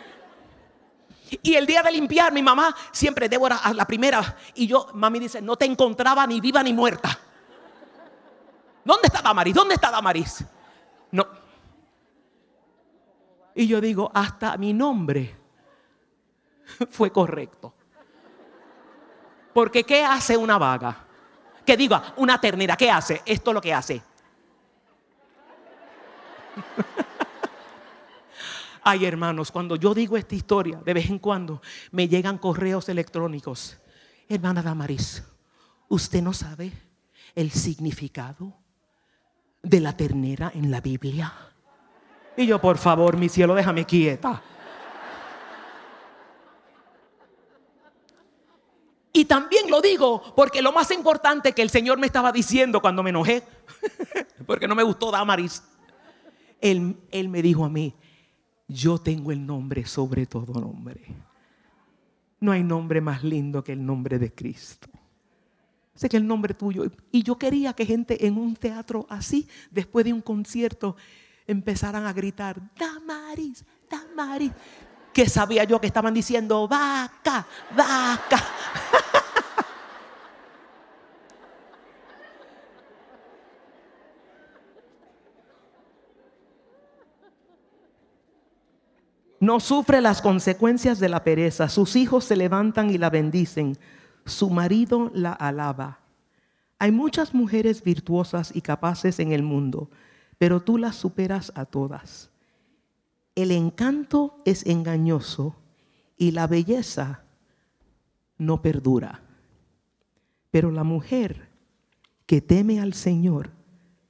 Y el día de limpiar, mi mamá siempre, Débora, a la primera. Y yo, mami dice, no te encontraba ni viva ni muerta. ¿Dónde está Damaris? ¿Dónde está Damaris? No. Y yo digo, hasta mi nombre fue correcto. Porque ¿qué hace una vaga? Que diga, una ternera, ¿qué hace? Esto es lo que hace. Ay, hermanos, cuando yo digo esta historia, de vez en cuando me llegan correos electrónicos. Hermana Damaris, usted no sabe el significado de la ternera en la Biblia. Y yo, por favor, mi cielo, déjame quieta. Y también lo digo porque lo más importante que el Señor me estaba diciendo cuando me enojé, (laughs) porque no me gustó Damaris, él, él me dijo a mí, yo tengo el nombre sobre todo nombre. No hay nombre más lindo que el nombre de Cristo. Sé que el nombre tuyo. Y yo quería que gente en un teatro así, después de un concierto, empezaran a gritar, Damaris, Damaris. Que sabía yo que estaban diciendo, vaca, vaca. (laughs) No sufre las consecuencias de la pereza. Sus hijos se levantan y la bendicen. Su marido la alaba. Hay muchas mujeres virtuosas y capaces en el mundo, pero tú las superas a todas. El encanto es engañoso y la belleza no perdura. Pero la mujer que teme al Señor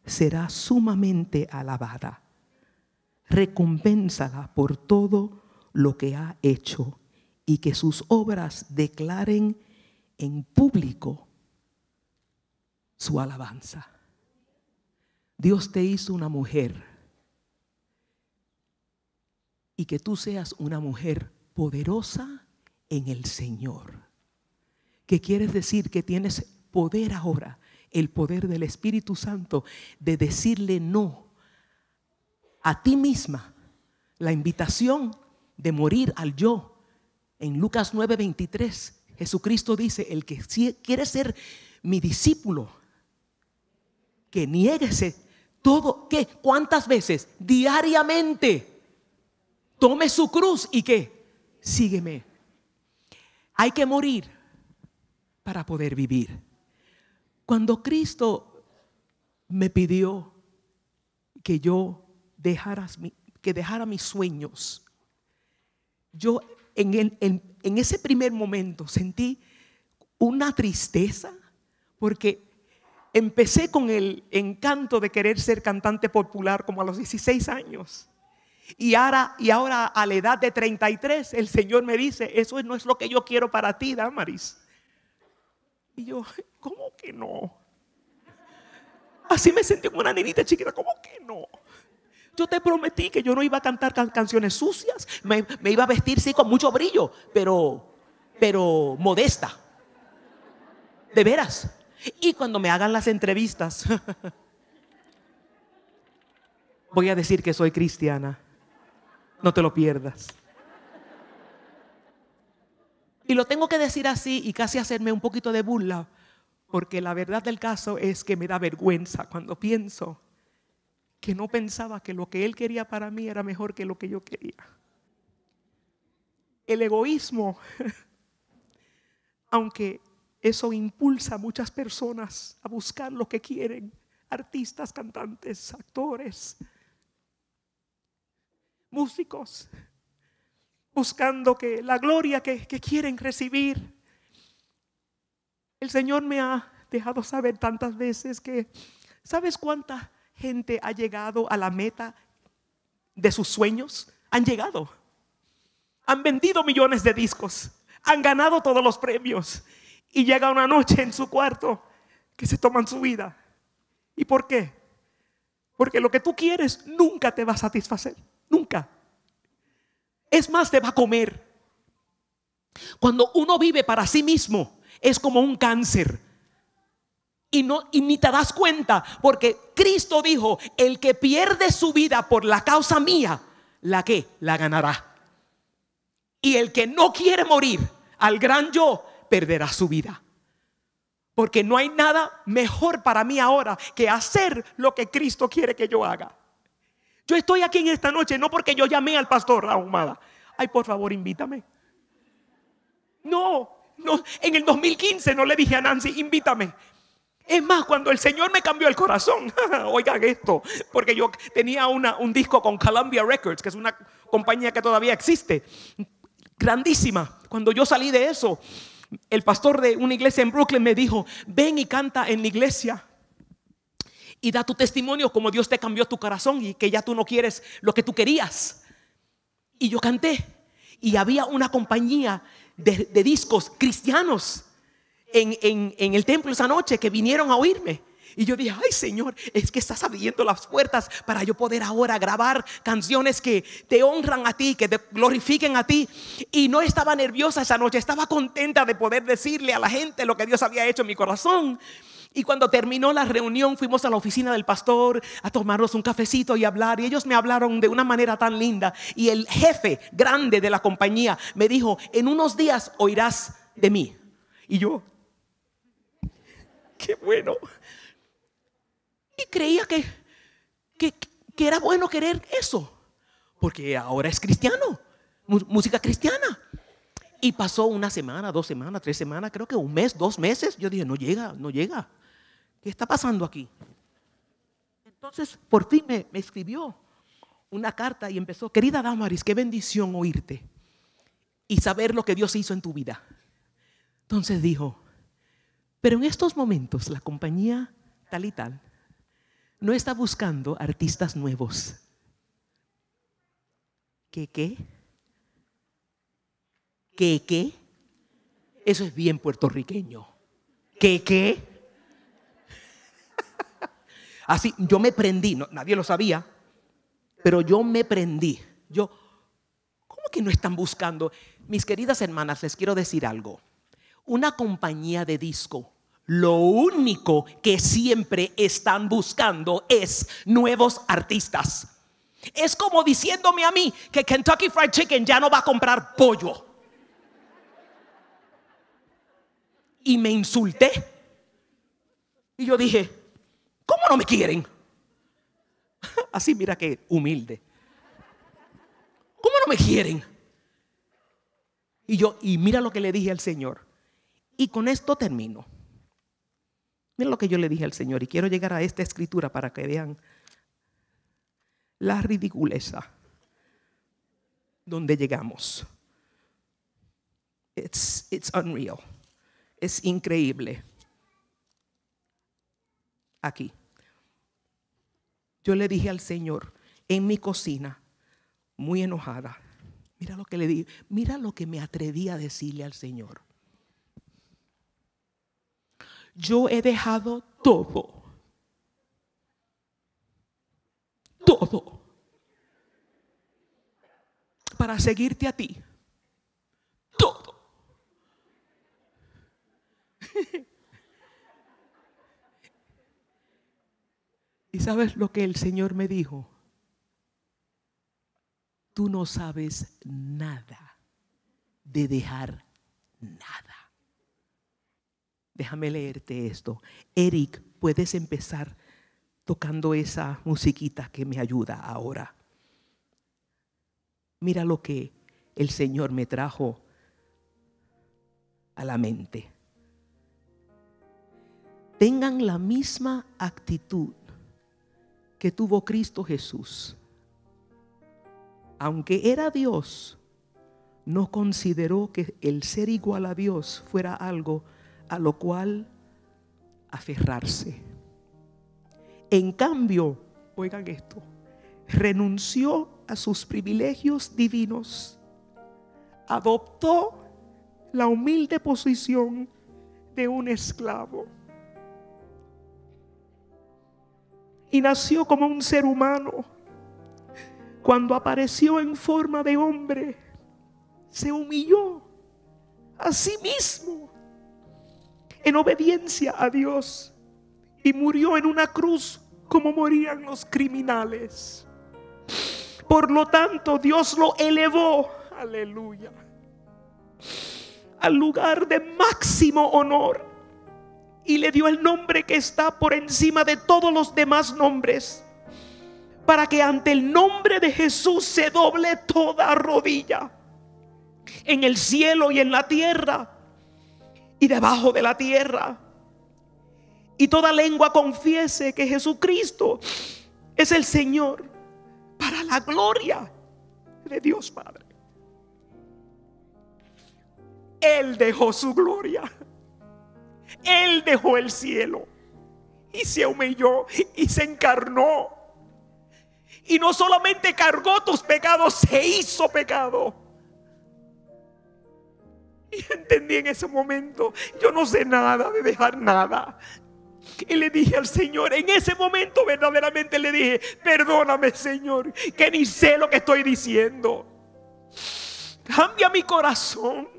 será sumamente alabada recompénsala por todo lo que ha hecho y que sus obras declaren en público su alabanza. Dios te hizo una mujer y que tú seas una mujer poderosa en el Señor. ¿Qué quieres decir que tienes poder ahora, el poder del Espíritu Santo, de decirle no a ti misma la invitación de morir al yo. En Lucas 9:23, Jesucristo dice, el que quiere ser mi discípulo, que nieguese todo, ¿qué? ¿Cuántas veces? Diariamente. Tome su cruz y que sígueme. Hay que morir para poder vivir. Cuando Cristo me pidió que yo dejaras mi, que dejara mis sueños. Yo en, ese primer momento sentí una tristeza porque empecé con el encanto de querer ser cantante popular como a los 16 años. Y ahora, y ahora a la edad de 33 el Señor me dice, eso no es lo que yo quiero para ti, Damaris. Y yo, ¿cómo que no? Así me sentí como una nenita chiquita, ¿cómo que no? yo te prometí que yo no iba a cantar canciones sucias, me, me, iba a vestir, sí, con mucho brillo, pero, pero modesta. De veras. Y cuando me hagan las entrevistas, (laughs) voy a decir que soy cristiana. No te lo pierdas. Y lo tengo que decir así y casi hacerme un poquito de burla, porque la verdad del caso es que me da vergüenza cuando pienso que no pensaba que lo que él quería para mí era mejor que lo que yo quería. El egoísmo, (laughs) aunque eso impulsa a muchas personas a buscar lo que quieren, artistas, cantantes, actores, músicos, buscando que la gloria que, que quieren recibir. El Señor me ha dejado saber tantas veces que, ¿sabes cuánta gente ha llegado a la meta de sus sueños? Han llegado. Han vendido millones de discos. Han ganado todos los premios. Y llega una noche en su cuarto que se toman su vida. ¿Y por qué? Porque lo que tú quieres nunca te va a satisfacer. Nunca. Es más, te va a comer. Cuando uno vive para sí mismo, es como un cáncer y, no, ni te das cuenta, porque Cristo dijo, el que pierde su vida por la causa mía, la que la ganará. Y el que no quiere morir al gran yo, perderá su vida. Porque no hay nada mejor para mí ahora que hacer lo que Cristo quiere que yo haga. Yo estoy aquí en esta noche no porque yo llamé al pastor Ahumada. Ay, por favor, invítame. No, no, en el 2015 no le dije a Nancy, invítame. Es más, cuando el Señor me cambió el corazón, (laughs) oigan esto, porque yo tenía una, un disco con Columbia Records, que es una compañía que todavía existe, grandísima. Cuando yo salí de eso, el pastor de una iglesia en Brooklyn me dijo, ven y canta en la iglesia y da tu testimonio como Dios te cambió tu corazón y que ya tú no quieres lo que tú querías. Y yo canté y había una compañía de discos cristianos en, en, el templo esa noche que vinieron a oírme. Y yo dije, ay Señor, es que estás abriendo las puertas para yo poder ahora grabar canciones que te honran a ti, que te glorifiquen a ti. Y no estaba nerviosa esa noche, estaba contenta de poder decirle a la gente lo que Dios había hecho en mi corazón. Y cuando terminó la reunión fuimos a la oficina del pastor a tomarnos un cafecito y hablar. Y ellos me hablaron de una manera tan linda. Y el jefe grande de la compañía me dijo, en unos días oirás de mí. Y yo, qué bueno. Y creía que, que, que era bueno querer eso, porque ahora es cristiano, música cristiana. Y pasó una semana, dos semanas, tres semanas, creo que un mes, dos meses. Yo dije, no llega, no llega. ¿Qué está pasando aquí? Entonces, por fin me, me escribió una carta y empezó, querida Damaris, qué bendición oírte y saber lo que Dios hizo en tu vida. Entonces dijo, pero en estos momentos la compañía tal y tal no está buscando artistas nuevos. ¿Qué qué? ¿Qué qué? Eso es bien puertorriqueño. ¿Qué qué? (laughs) Así, yo me prendí, nadie lo sabía, pero yo me prendí. Yo, ¿cómo que no están buscando? Mis queridas hermanas, les quiero decir algo. Una compañía de disco lo único que siempre están buscando es nuevos artistas. Es como diciéndome a mí que Kentucky Fried Chicken ya no va a comprar pollo. Y me insulté. Y yo dije, ¿cómo no me quieren? (laughs) Así mira que humilde. ¿Cómo no me quieren? Y yo, y mira lo que le dije al Señor. Y con esto termino. Mira lo que yo le dije al Señor y quiero llegar a esta escritura para que vean la ridiculeza donde llegamos. It's, it's unreal. Es increíble. Aquí. Yo le dije al Señor en mi cocina, muy enojada, mira lo que le dije, mira lo que me atreví a decirle al Señor yo he dejado todo. Todo. Para seguirte a ti. Todo. ¿Y sabes lo que el Señor me dijo? Tú no sabes nada de dejar nada. Déjame leerte esto. Eric, puedes empezar tocando esa musiquita que me ayuda ahora. Mira lo que el Señor me trajo a la mente. Tengan la misma actitud que tuvo Cristo Jesús. Aunque era Dios, no consideró que el ser igual a Dios fuera algo a lo cual aferrarse. En cambio, oigan esto, renunció a sus privilegios divinos, adoptó la humilde posición de un esclavo y nació como un ser humano. Cuando apareció en forma de hombre, se humilló a sí mismo en obediencia a Dios y murió en una cruz como morían los criminales. Por lo tanto, Dios lo elevó, aleluya, al lugar de máximo honor y le dio el nombre que está por encima de todos los demás nombres, para que ante el nombre de Jesús se doble toda rodilla, en el cielo y en la tierra y debajo de la tierra. Y toda lengua confiese que Jesucristo es el Señor para la gloria de Dios Padre. Él dejó su gloria. Él dejó el cielo y se humilló y se encarnó. Y no solamente cargó tus pecados, se hizo pecado y entendí en ese momento, yo no sé nada de dejar nada. Y le dije al Señor, en ese momento verdaderamente le dije, perdóname Señor, que ni sé lo que estoy diciendo. Cambia mi corazón.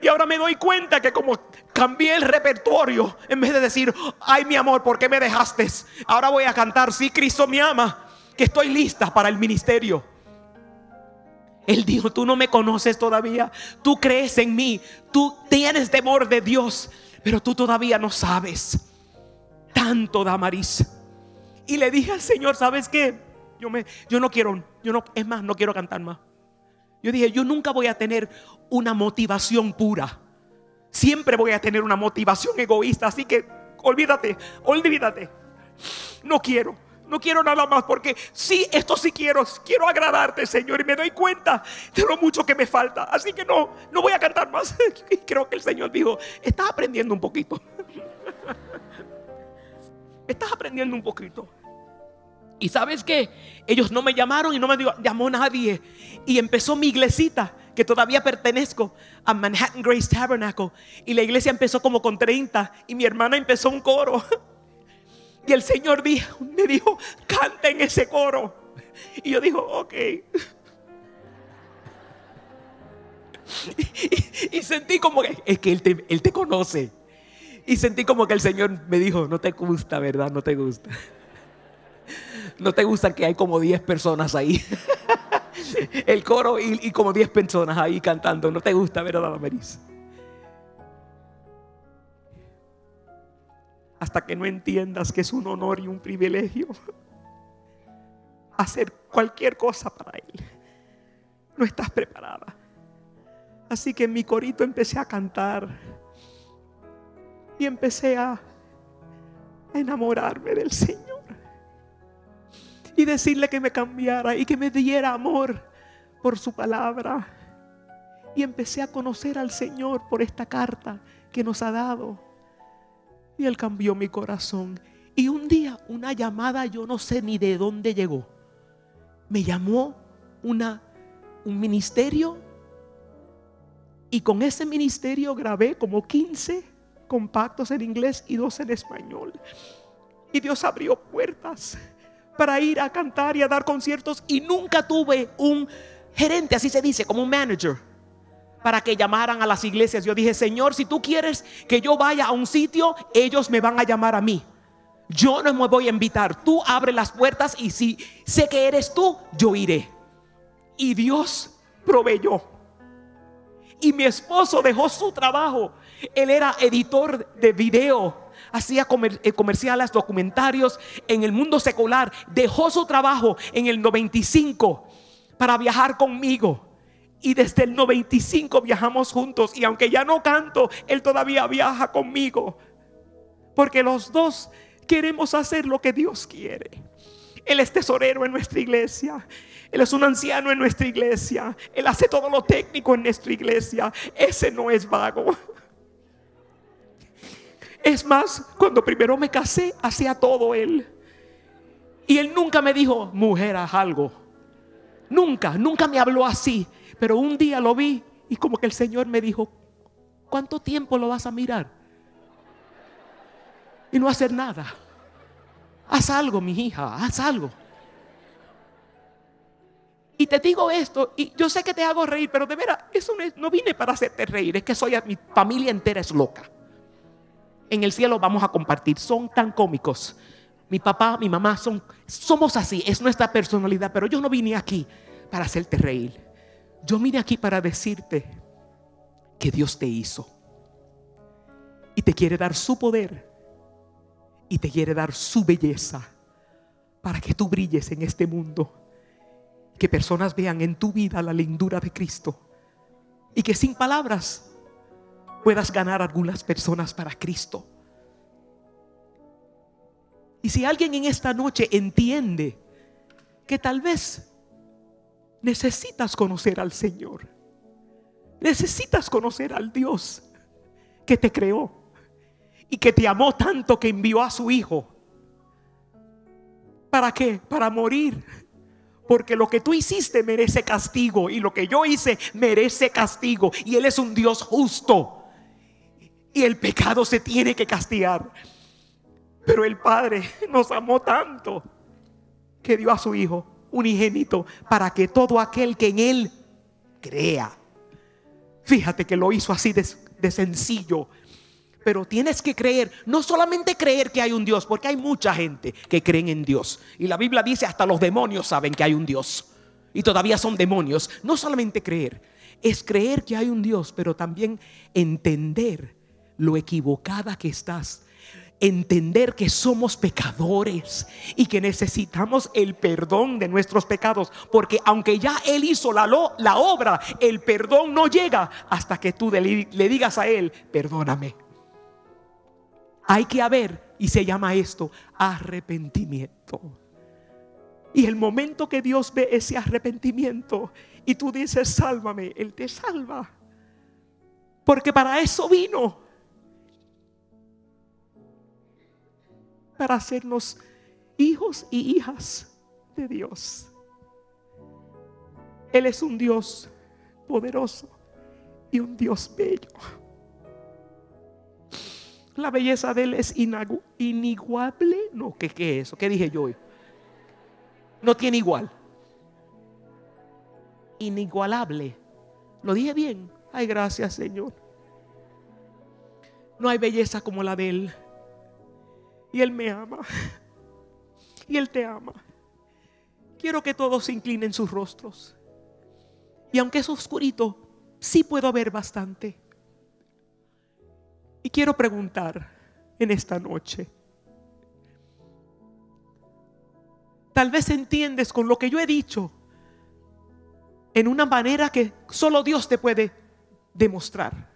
Y ahora me doy cuenta que como cambié el repertorio, en vez de decir, ay mi amor, ¿por qué me dejaste? Ahora voy a cantar, si sí, Cristo me ama, que estoy lista para el ministerio. Él dijo, tú no me conoces todavía, tú crees en mí, tú tienes temor de Dios, pero tú todavía no sabes. Tanto Damaris Y le dije al Señor, ¿sabes qué? Yo, me, yo no quiero, yo no, es más, no quiero cantar más. Yo dije, yo nunca voy a tener una motivación pura. Siempre voy a tener una motivación egoísta, así que olvídate, olvídate. No quiero no quiero nada más porque sí, esto sí quiero, quiero agradarte, Señor, y me doy cuenta de lo mucho que me falta. Así que no, no voy a cantar más. (laughs) Y Creo que el Señor dijo, estás aprendiendo un poquito. (laughs) estás aprendiendo un poquito. Y sabes que ellos no me llamaron y no me llamó nadie. Y empezó mi iglesita, que todavía pertenezco a Manhattan Grace Tabernacle. Y la iglesia empezó como con 30. Y mi hermana empezó un coro. (laughs) Y el Señor dijo, me dijo, canta en ese coro. Y yo dijo, ok. (laughs) Y, sentí como que, es que Él te, conoce. Y sentí como que el Señor me dijo, no te gusta, ¿verdad? No te gusta. (laughs) No te gusta que hay como 10 personas ahí. (laughs) El coro y, como 10 personas ahí cantando. No te gusta, ¿verdad, Maris? hasta que no entiendas que es un honor y un privilegio hacer cualquier cosa para Él. No estás preparada. Así que en mi corito empecé a cantar y empecé a enamorarme del Señor y decirle que me cambiara y que me diera amor por su palabra. Y empecé a conocer al Señor por esta carta que nos ha dado él cambió mi corazón. Y un día una llamada, yo no sé ni de dónde llegó. Me llamó una, un ministerio y con ese ministerio grabé como 15 compactos en inglés y dos en español. Y Dios abrió puertas para ir a cantar y a dar conciertos y nunca tuve un gerente, así se dice, como un manager para que llamaran a las iglesias. Yo dije, Señor, si tú quieres que yo vaya a un sitio, ellos me van a llamar a mí. Yo no me voy a invitar. Tú abre las puertas y si sé que eres tú, yo iré. Y Dios proveyó. Y mi esposo dejó su trabajo. Él era editor de video. Hacía eh, comerciales, documentarios en el mundo secular. Dejó su trabajo en el 95 para viajar conmigo y desde el 95 viajamos juntos. Y aunque ya no canto, Él todavía viaja conmigo. Porque los dos queremos hacer lo que Dios quiere. Él es tesorero en nuestra iglesia. Él es un anciano en nuestra iglesia. Él hace todo lo técnico en nuestra iglesia. Ese no es vago. Es más, cuando primero me casé, hacía todo él. Y él nunca me dijo, mujer, haz algo. Nunca, nunca me habló así. Pero un día lo vi y como que el Señor me dijo, ¿cuánto tiempo lo vas a mirar? Y no hacer nada. Haz algo, mi hija, haz algo. Y te digo esto, y yo sé que te hago reír, pero de veras, eso no, vine para hacerte reír, es que soy, mi familia entera es loca. En el cielo vamos a compartir, son tan cómicos. Mi papá, mi mamá, son, somos así, es nuestra personalidad, pero yo no vine aquí para hacerte reír. Yo vine aquí para decirte que Dios te hizo y te quiere dar su poder y te quiere dar su belleza para que tú brilles en este mundo, que personas vean en tu vida la lindura de Cristo y que sin palabras puedas ganar algunas personas para Cristo. Y si alguien en esta noche entiende que tal vez necesitas conocer al Señor. Necesitas conocer al Dios que te creó y que te amó tanto que envió a su Hijo. ¿Para qué? Para morir. Porque lo que tú hiciste merece castigo y lo que yo hice merece castigo. Y Él es un Dios justo. Y el pecado se tiene que castigar. Pero el Padre nos amó tanto que dio a su Hijo unigénito para que todo aquel que en Él crea. Fíjate que lo hizo así de, sencillo. Pero tienes que creer, no solamente creer que hay un Dios, porque hay mucha gente que creen en Dios. Y la Biblia dice, hasta los demonios saben que hay un Dios. Y todavía son demonios. No solamente creer, es creer que hay un Dios, pero también entender lo equivocada que estás entender que somos pecadores y que necesitamos el perdón de nuestros pecados. Porque aunque ya Él hizo la, la obra, el perdón no llega hasta que tú le, le digas a Él, perdóname. Hay que haber, y se llama esto, arrepentimiento. Y el momento que Dios ve ese arrepentimiento y tú dices, sálvame, Él te salva. Porque para eso vino. para hacernos hijos y hijas de Dios. Él es un Dios poderoso y un Dios bello. La belleza de Él es inigualable. No, ¿qué, es eso? ¿Qué dije yo hoy? No tiene igual. Inigualable. ¿Lo dije bien? Ay, gracias Señor. No hay belleza como la de Él. Y Él me ama. Y Él te ama. Quiero que todos inclinen sus rostros. Y aunque es oscurito, sí puedo ver bastante. Y quiero preguntar en esta noche. Tal vez entiendes con lo que yo he dicho en una manera que solo Dios te puede demostrar.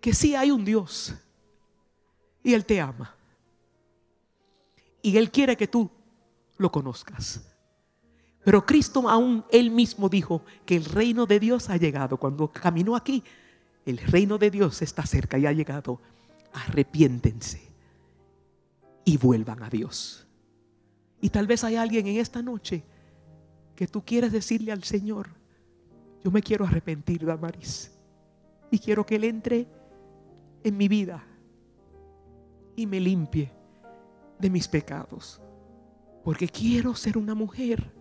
Que sí hay un Dios y Él te ama. Y Él quiere que tú lo conozcas. Pero Cristo aún Él mismo dijo que el reino de Dios ha llegado. Cuando caminó aquí, el reino de Dios está cerca y ha llegado. Arrepiéntense y vuelvan a Dios. Y tal vez hay alguien en esta noche que tú quieres decirle al Señor, yo me quiero arrepentir, Damaris, y quiero que Él entre en mi vida y me limpie de mis pecados. Porque quiero ser una mujer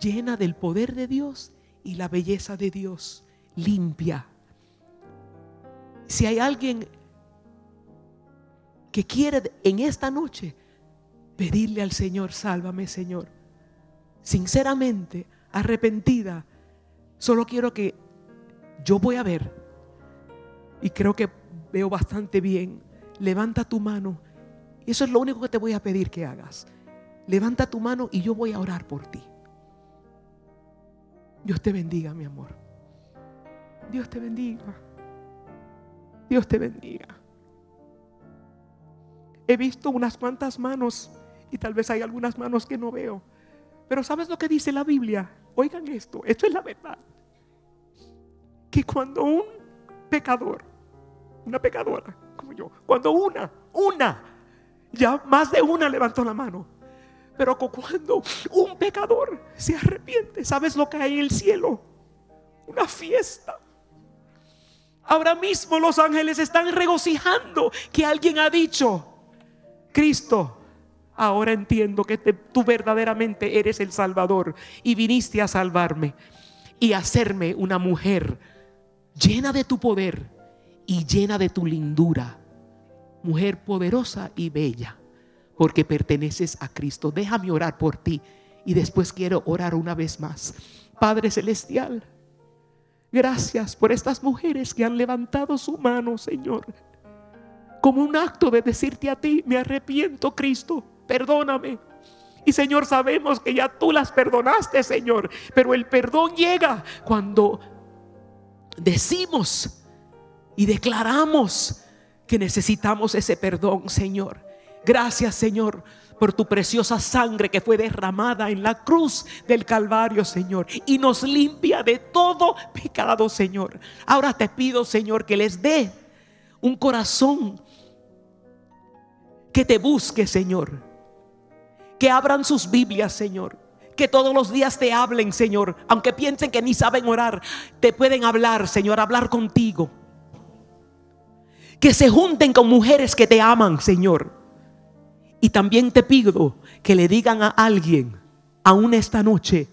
llena del poder de Dios y la belleza de Dios, limpia. Si hay alguien que quiere en esta noche pedirle al Señor, sálvame Señor, sinceramente, arrepentida, solo quiero que yo voy a ver y creo que veo bastante bien, levanta tu mano. Y Eso es lo único que te voy a pedir que hagas. Levanta tu mano y yo voy a orar por ti. Dios te bendiga, mi amor. Dios te bendiga. Dios te bendiga. He visto unas cuantas manos y tal vez hay algunas manos que no veo. Pero ¿sabes lo que dice la Biblia? Oigan esto, esto es la verdad. Que cuando un pecador una pecadora como yo, cuando una, una, ya más de una levantó la mano, pero cuando un pecador se arrepiente, ¿sabes lo que hay en el cielo? Una fiesta. Ahora mismo los ángeles están regocijando que alguien ha dicho, Cristo, ahora entiendo que tú verdaderamente eres el Salvador y viniste a salvarme y hacerme una mujer llena de tu poder y llena de tu lindura, mujer poderosa y bella, porque perteneces a Cristo. Déjame orar por ti y después quiero orar una vez más. Padre Celestial, gracias por estas mujeres que han levantado su mano, Señor, como un acto de decirte a ti, me arrepiento, Cristo, perdóname. Y Señor, sabemos que ya tú las perdonaste, Señor, pero el perdón llega cuando decimos y declaramos que necesitamos ese perdón, Señor. Gracias, Señor, por tu preciosa sangre que fue derramada en la cruz del Calvario, Señor, y nos limpia de todo pecado, Señor. Ahora te pido, Señor, que les dé un corazón que te busque, Señor. Que abran sus Biblias, Señor. Que todos los días te hablen, Señor. Aunque piensen que ni saben orar, te pueden hablar, Señor, hablar contigo que se junten con mujeres que te aman, Señor. Y también te pido que le digan a alguien, aún esta noche,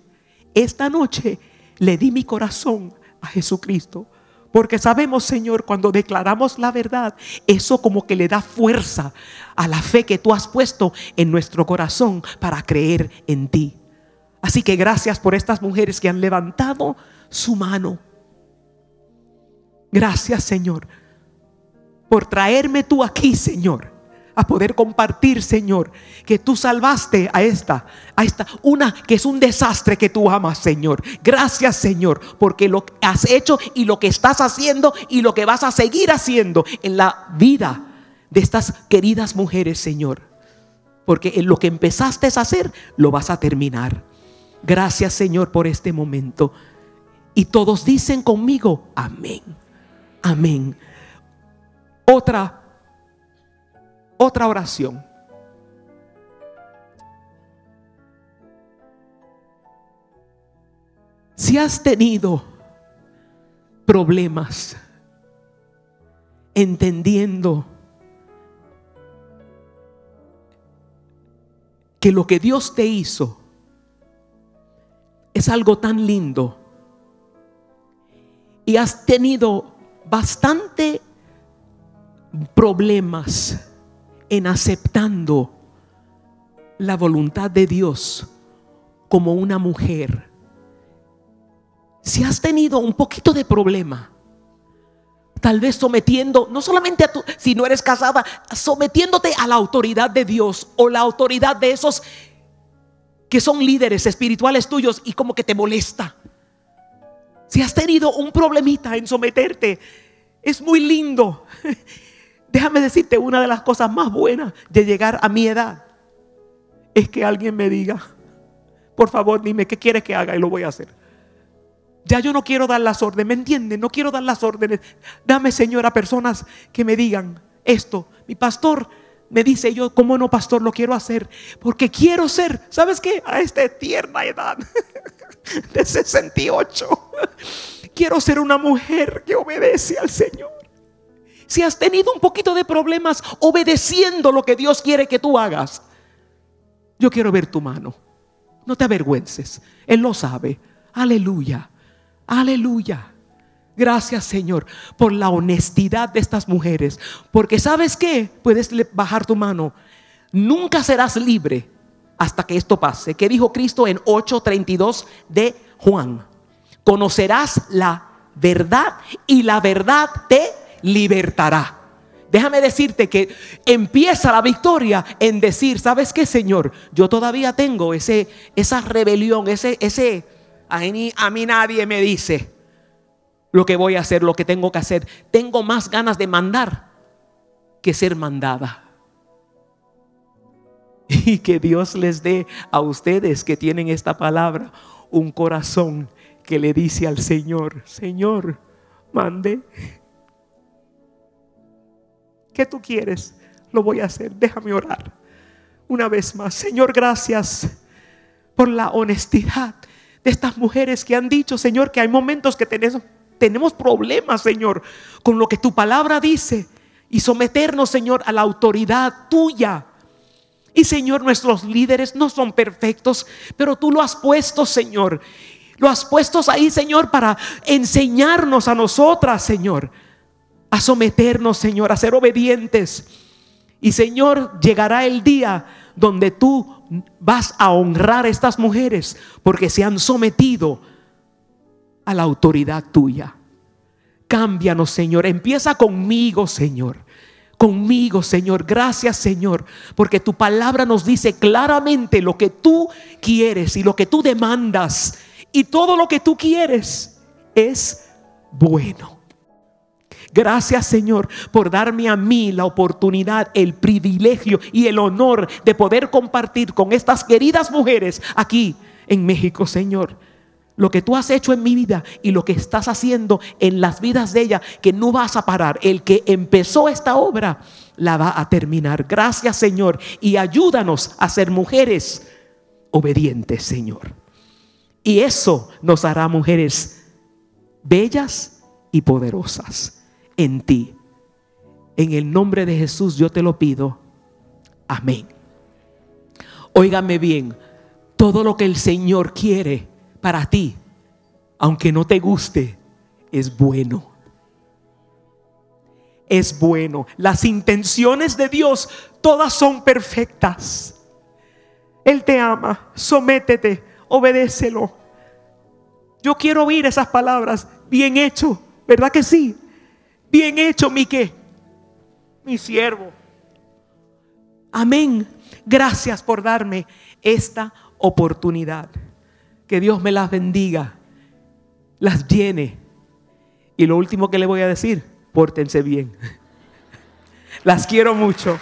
esta noche le di mi corazón a Jesucristo. Porque sabemos, Señor, cuando declaramos la verdad, eso como que le da fuerza a la fe que tú has puesto en nuestro corazón para creer en ti. Así que gracias por estas mujeres que han levantado su mano. Gracias, Señor por traerme tú aquí, Señor, a poder compartir, Señor, que tú salvaste a esta, a esta, una que es un desastre que tú amas, Señor. Gracias, Señor, porque lo que has hecho y lo que estás haciendo y lo que vas a seguir haciendo en la vida de estas queridas mujeres, Señor. Porque lo que empezaste a hacer, lo vas a terminar. Gracias, Señor, por este momento. Y todos dicen conmigo, amén, amén otra, otra oración. Si has tenido problemas entendiendo que lo que Dios te hizo es algo tan lindo y has tenido bastante problemas en aceptando la voluntad de Dios como una mujer. Si has tenido un poquito de problema, tal vez sometiendo, no solamente a tu, si no eres casada, sometiéndote a la autoridad de Dios o la autoridad de esos que son líderes espirituales tuyos y como que te molesta. Si has tenido un problemita en someterte, es muy lindo (laughs) Déjame decirte una de las cosas más buenas de llegar a mi edad. Es que alguien me diga, por favor dime, ¿qué quieres que haga? Y lo voy a hacer. Ya yo no quiero dar las órdenes, ¿me entienden? No quiero dar las órdenes. Dame, Señor, a personas que me digan esto. Mi pastor me dice yo, ¿cómo no, pastor? Lo quiero hacer. Porque quiero ser, ¿sabes qué? A esta tierna edad (laughs) de 68. Quiero ser una mujer que obedece al Señor. Si has tenido un poquito de problemas obedeciendo lo que Dios quiere que tú hagas, yo quiero ver tu mano. No te avergüences. Él lo sabe. Aleluya. Aleluya. Gracias Señor por la honestidad de estas mujeres. Porque sabes qué? Puedes bajar tu mano. Nunca serás libre hasta que esto pase. ¿Qué dijo Cristo en 8.32 de Juan? Conocerás la verdad y la verdad te libertará. Déjame decirte que empieza la victoria en decir, ¿sabes qué, Señor? Yo todavía tengo ese, esa rebelión, ese, ese, a mí, a mí nadie me dice lo que voy a hacer, lo que tengo que hacer. Tengo más ganas de mandar que ser mandada. (laughs) Y que Dios les dé a ustedes que tienen esta palabra un corazón que le dice al Señor, Señor, mande. ¿Qué tú quieres? Lo voy a hacer. Déjame orar. Una vez más, Señor, gracias por la honestidad de estas mujeres que han dicho, Señor, que hay momentos que tenemos, tenemos problemas, Señor, con lo que tu palabra dice y someternos, Señor, a la autoridad tuya. Y Señor, nuestros líderes no son perfectos, pero tú lo has puesto, Señor. Lo has puesto ahí, Señor, para enseñarnos a nosotras, Señor a someternos, Señor, a ser obedientes. Y Señor, llegará el día donde tú vas a honrar a estas mujeres porque se han sometido a la autoridad tuya. Cámbianos, Señor. Empieza conmigo, Señor. Conmigo, Señor. Gracias, Señor. Porque tu palabra nos dice claramente lo que tú quieres y lo que tú demandas. Y todo lo que tú quieres es bueno. Gracias Señor por darme a mí la oportunidad, el privilegio y el honor de poder compartir con estas queridas mujeres aquí en México, Señor. Lo que tú has hecho en mi vida y lo que estás haciendo en las vidas de ella, que no vas a parar. El que empezó esta obra la va a terminar. Gracias Señor y ayúdanos a ser mujeres obedientes, Señor. Y eso nos hará mujeres bellas y poderosas en ti. En el nombre de Jesús yo te lo pido. Amén. Óigame bien, todo lo que el Señor quiere para ti, aunque no te guste, es bueno. Es bueno. Las intenciones de Dios todas son perfectas. Él te ama, sométete, obedécelo. Yo quiero oír esas palabras, bien hecho, ¿verdad que sí? Bien hecho, mi que, Mi siervo. Amén. Gracias por darme esta oportunidad. Que Dios me las bendiga, las llene. Y lo último que le voy a decir, pórtense bien. (laughs) Las quiero mucho.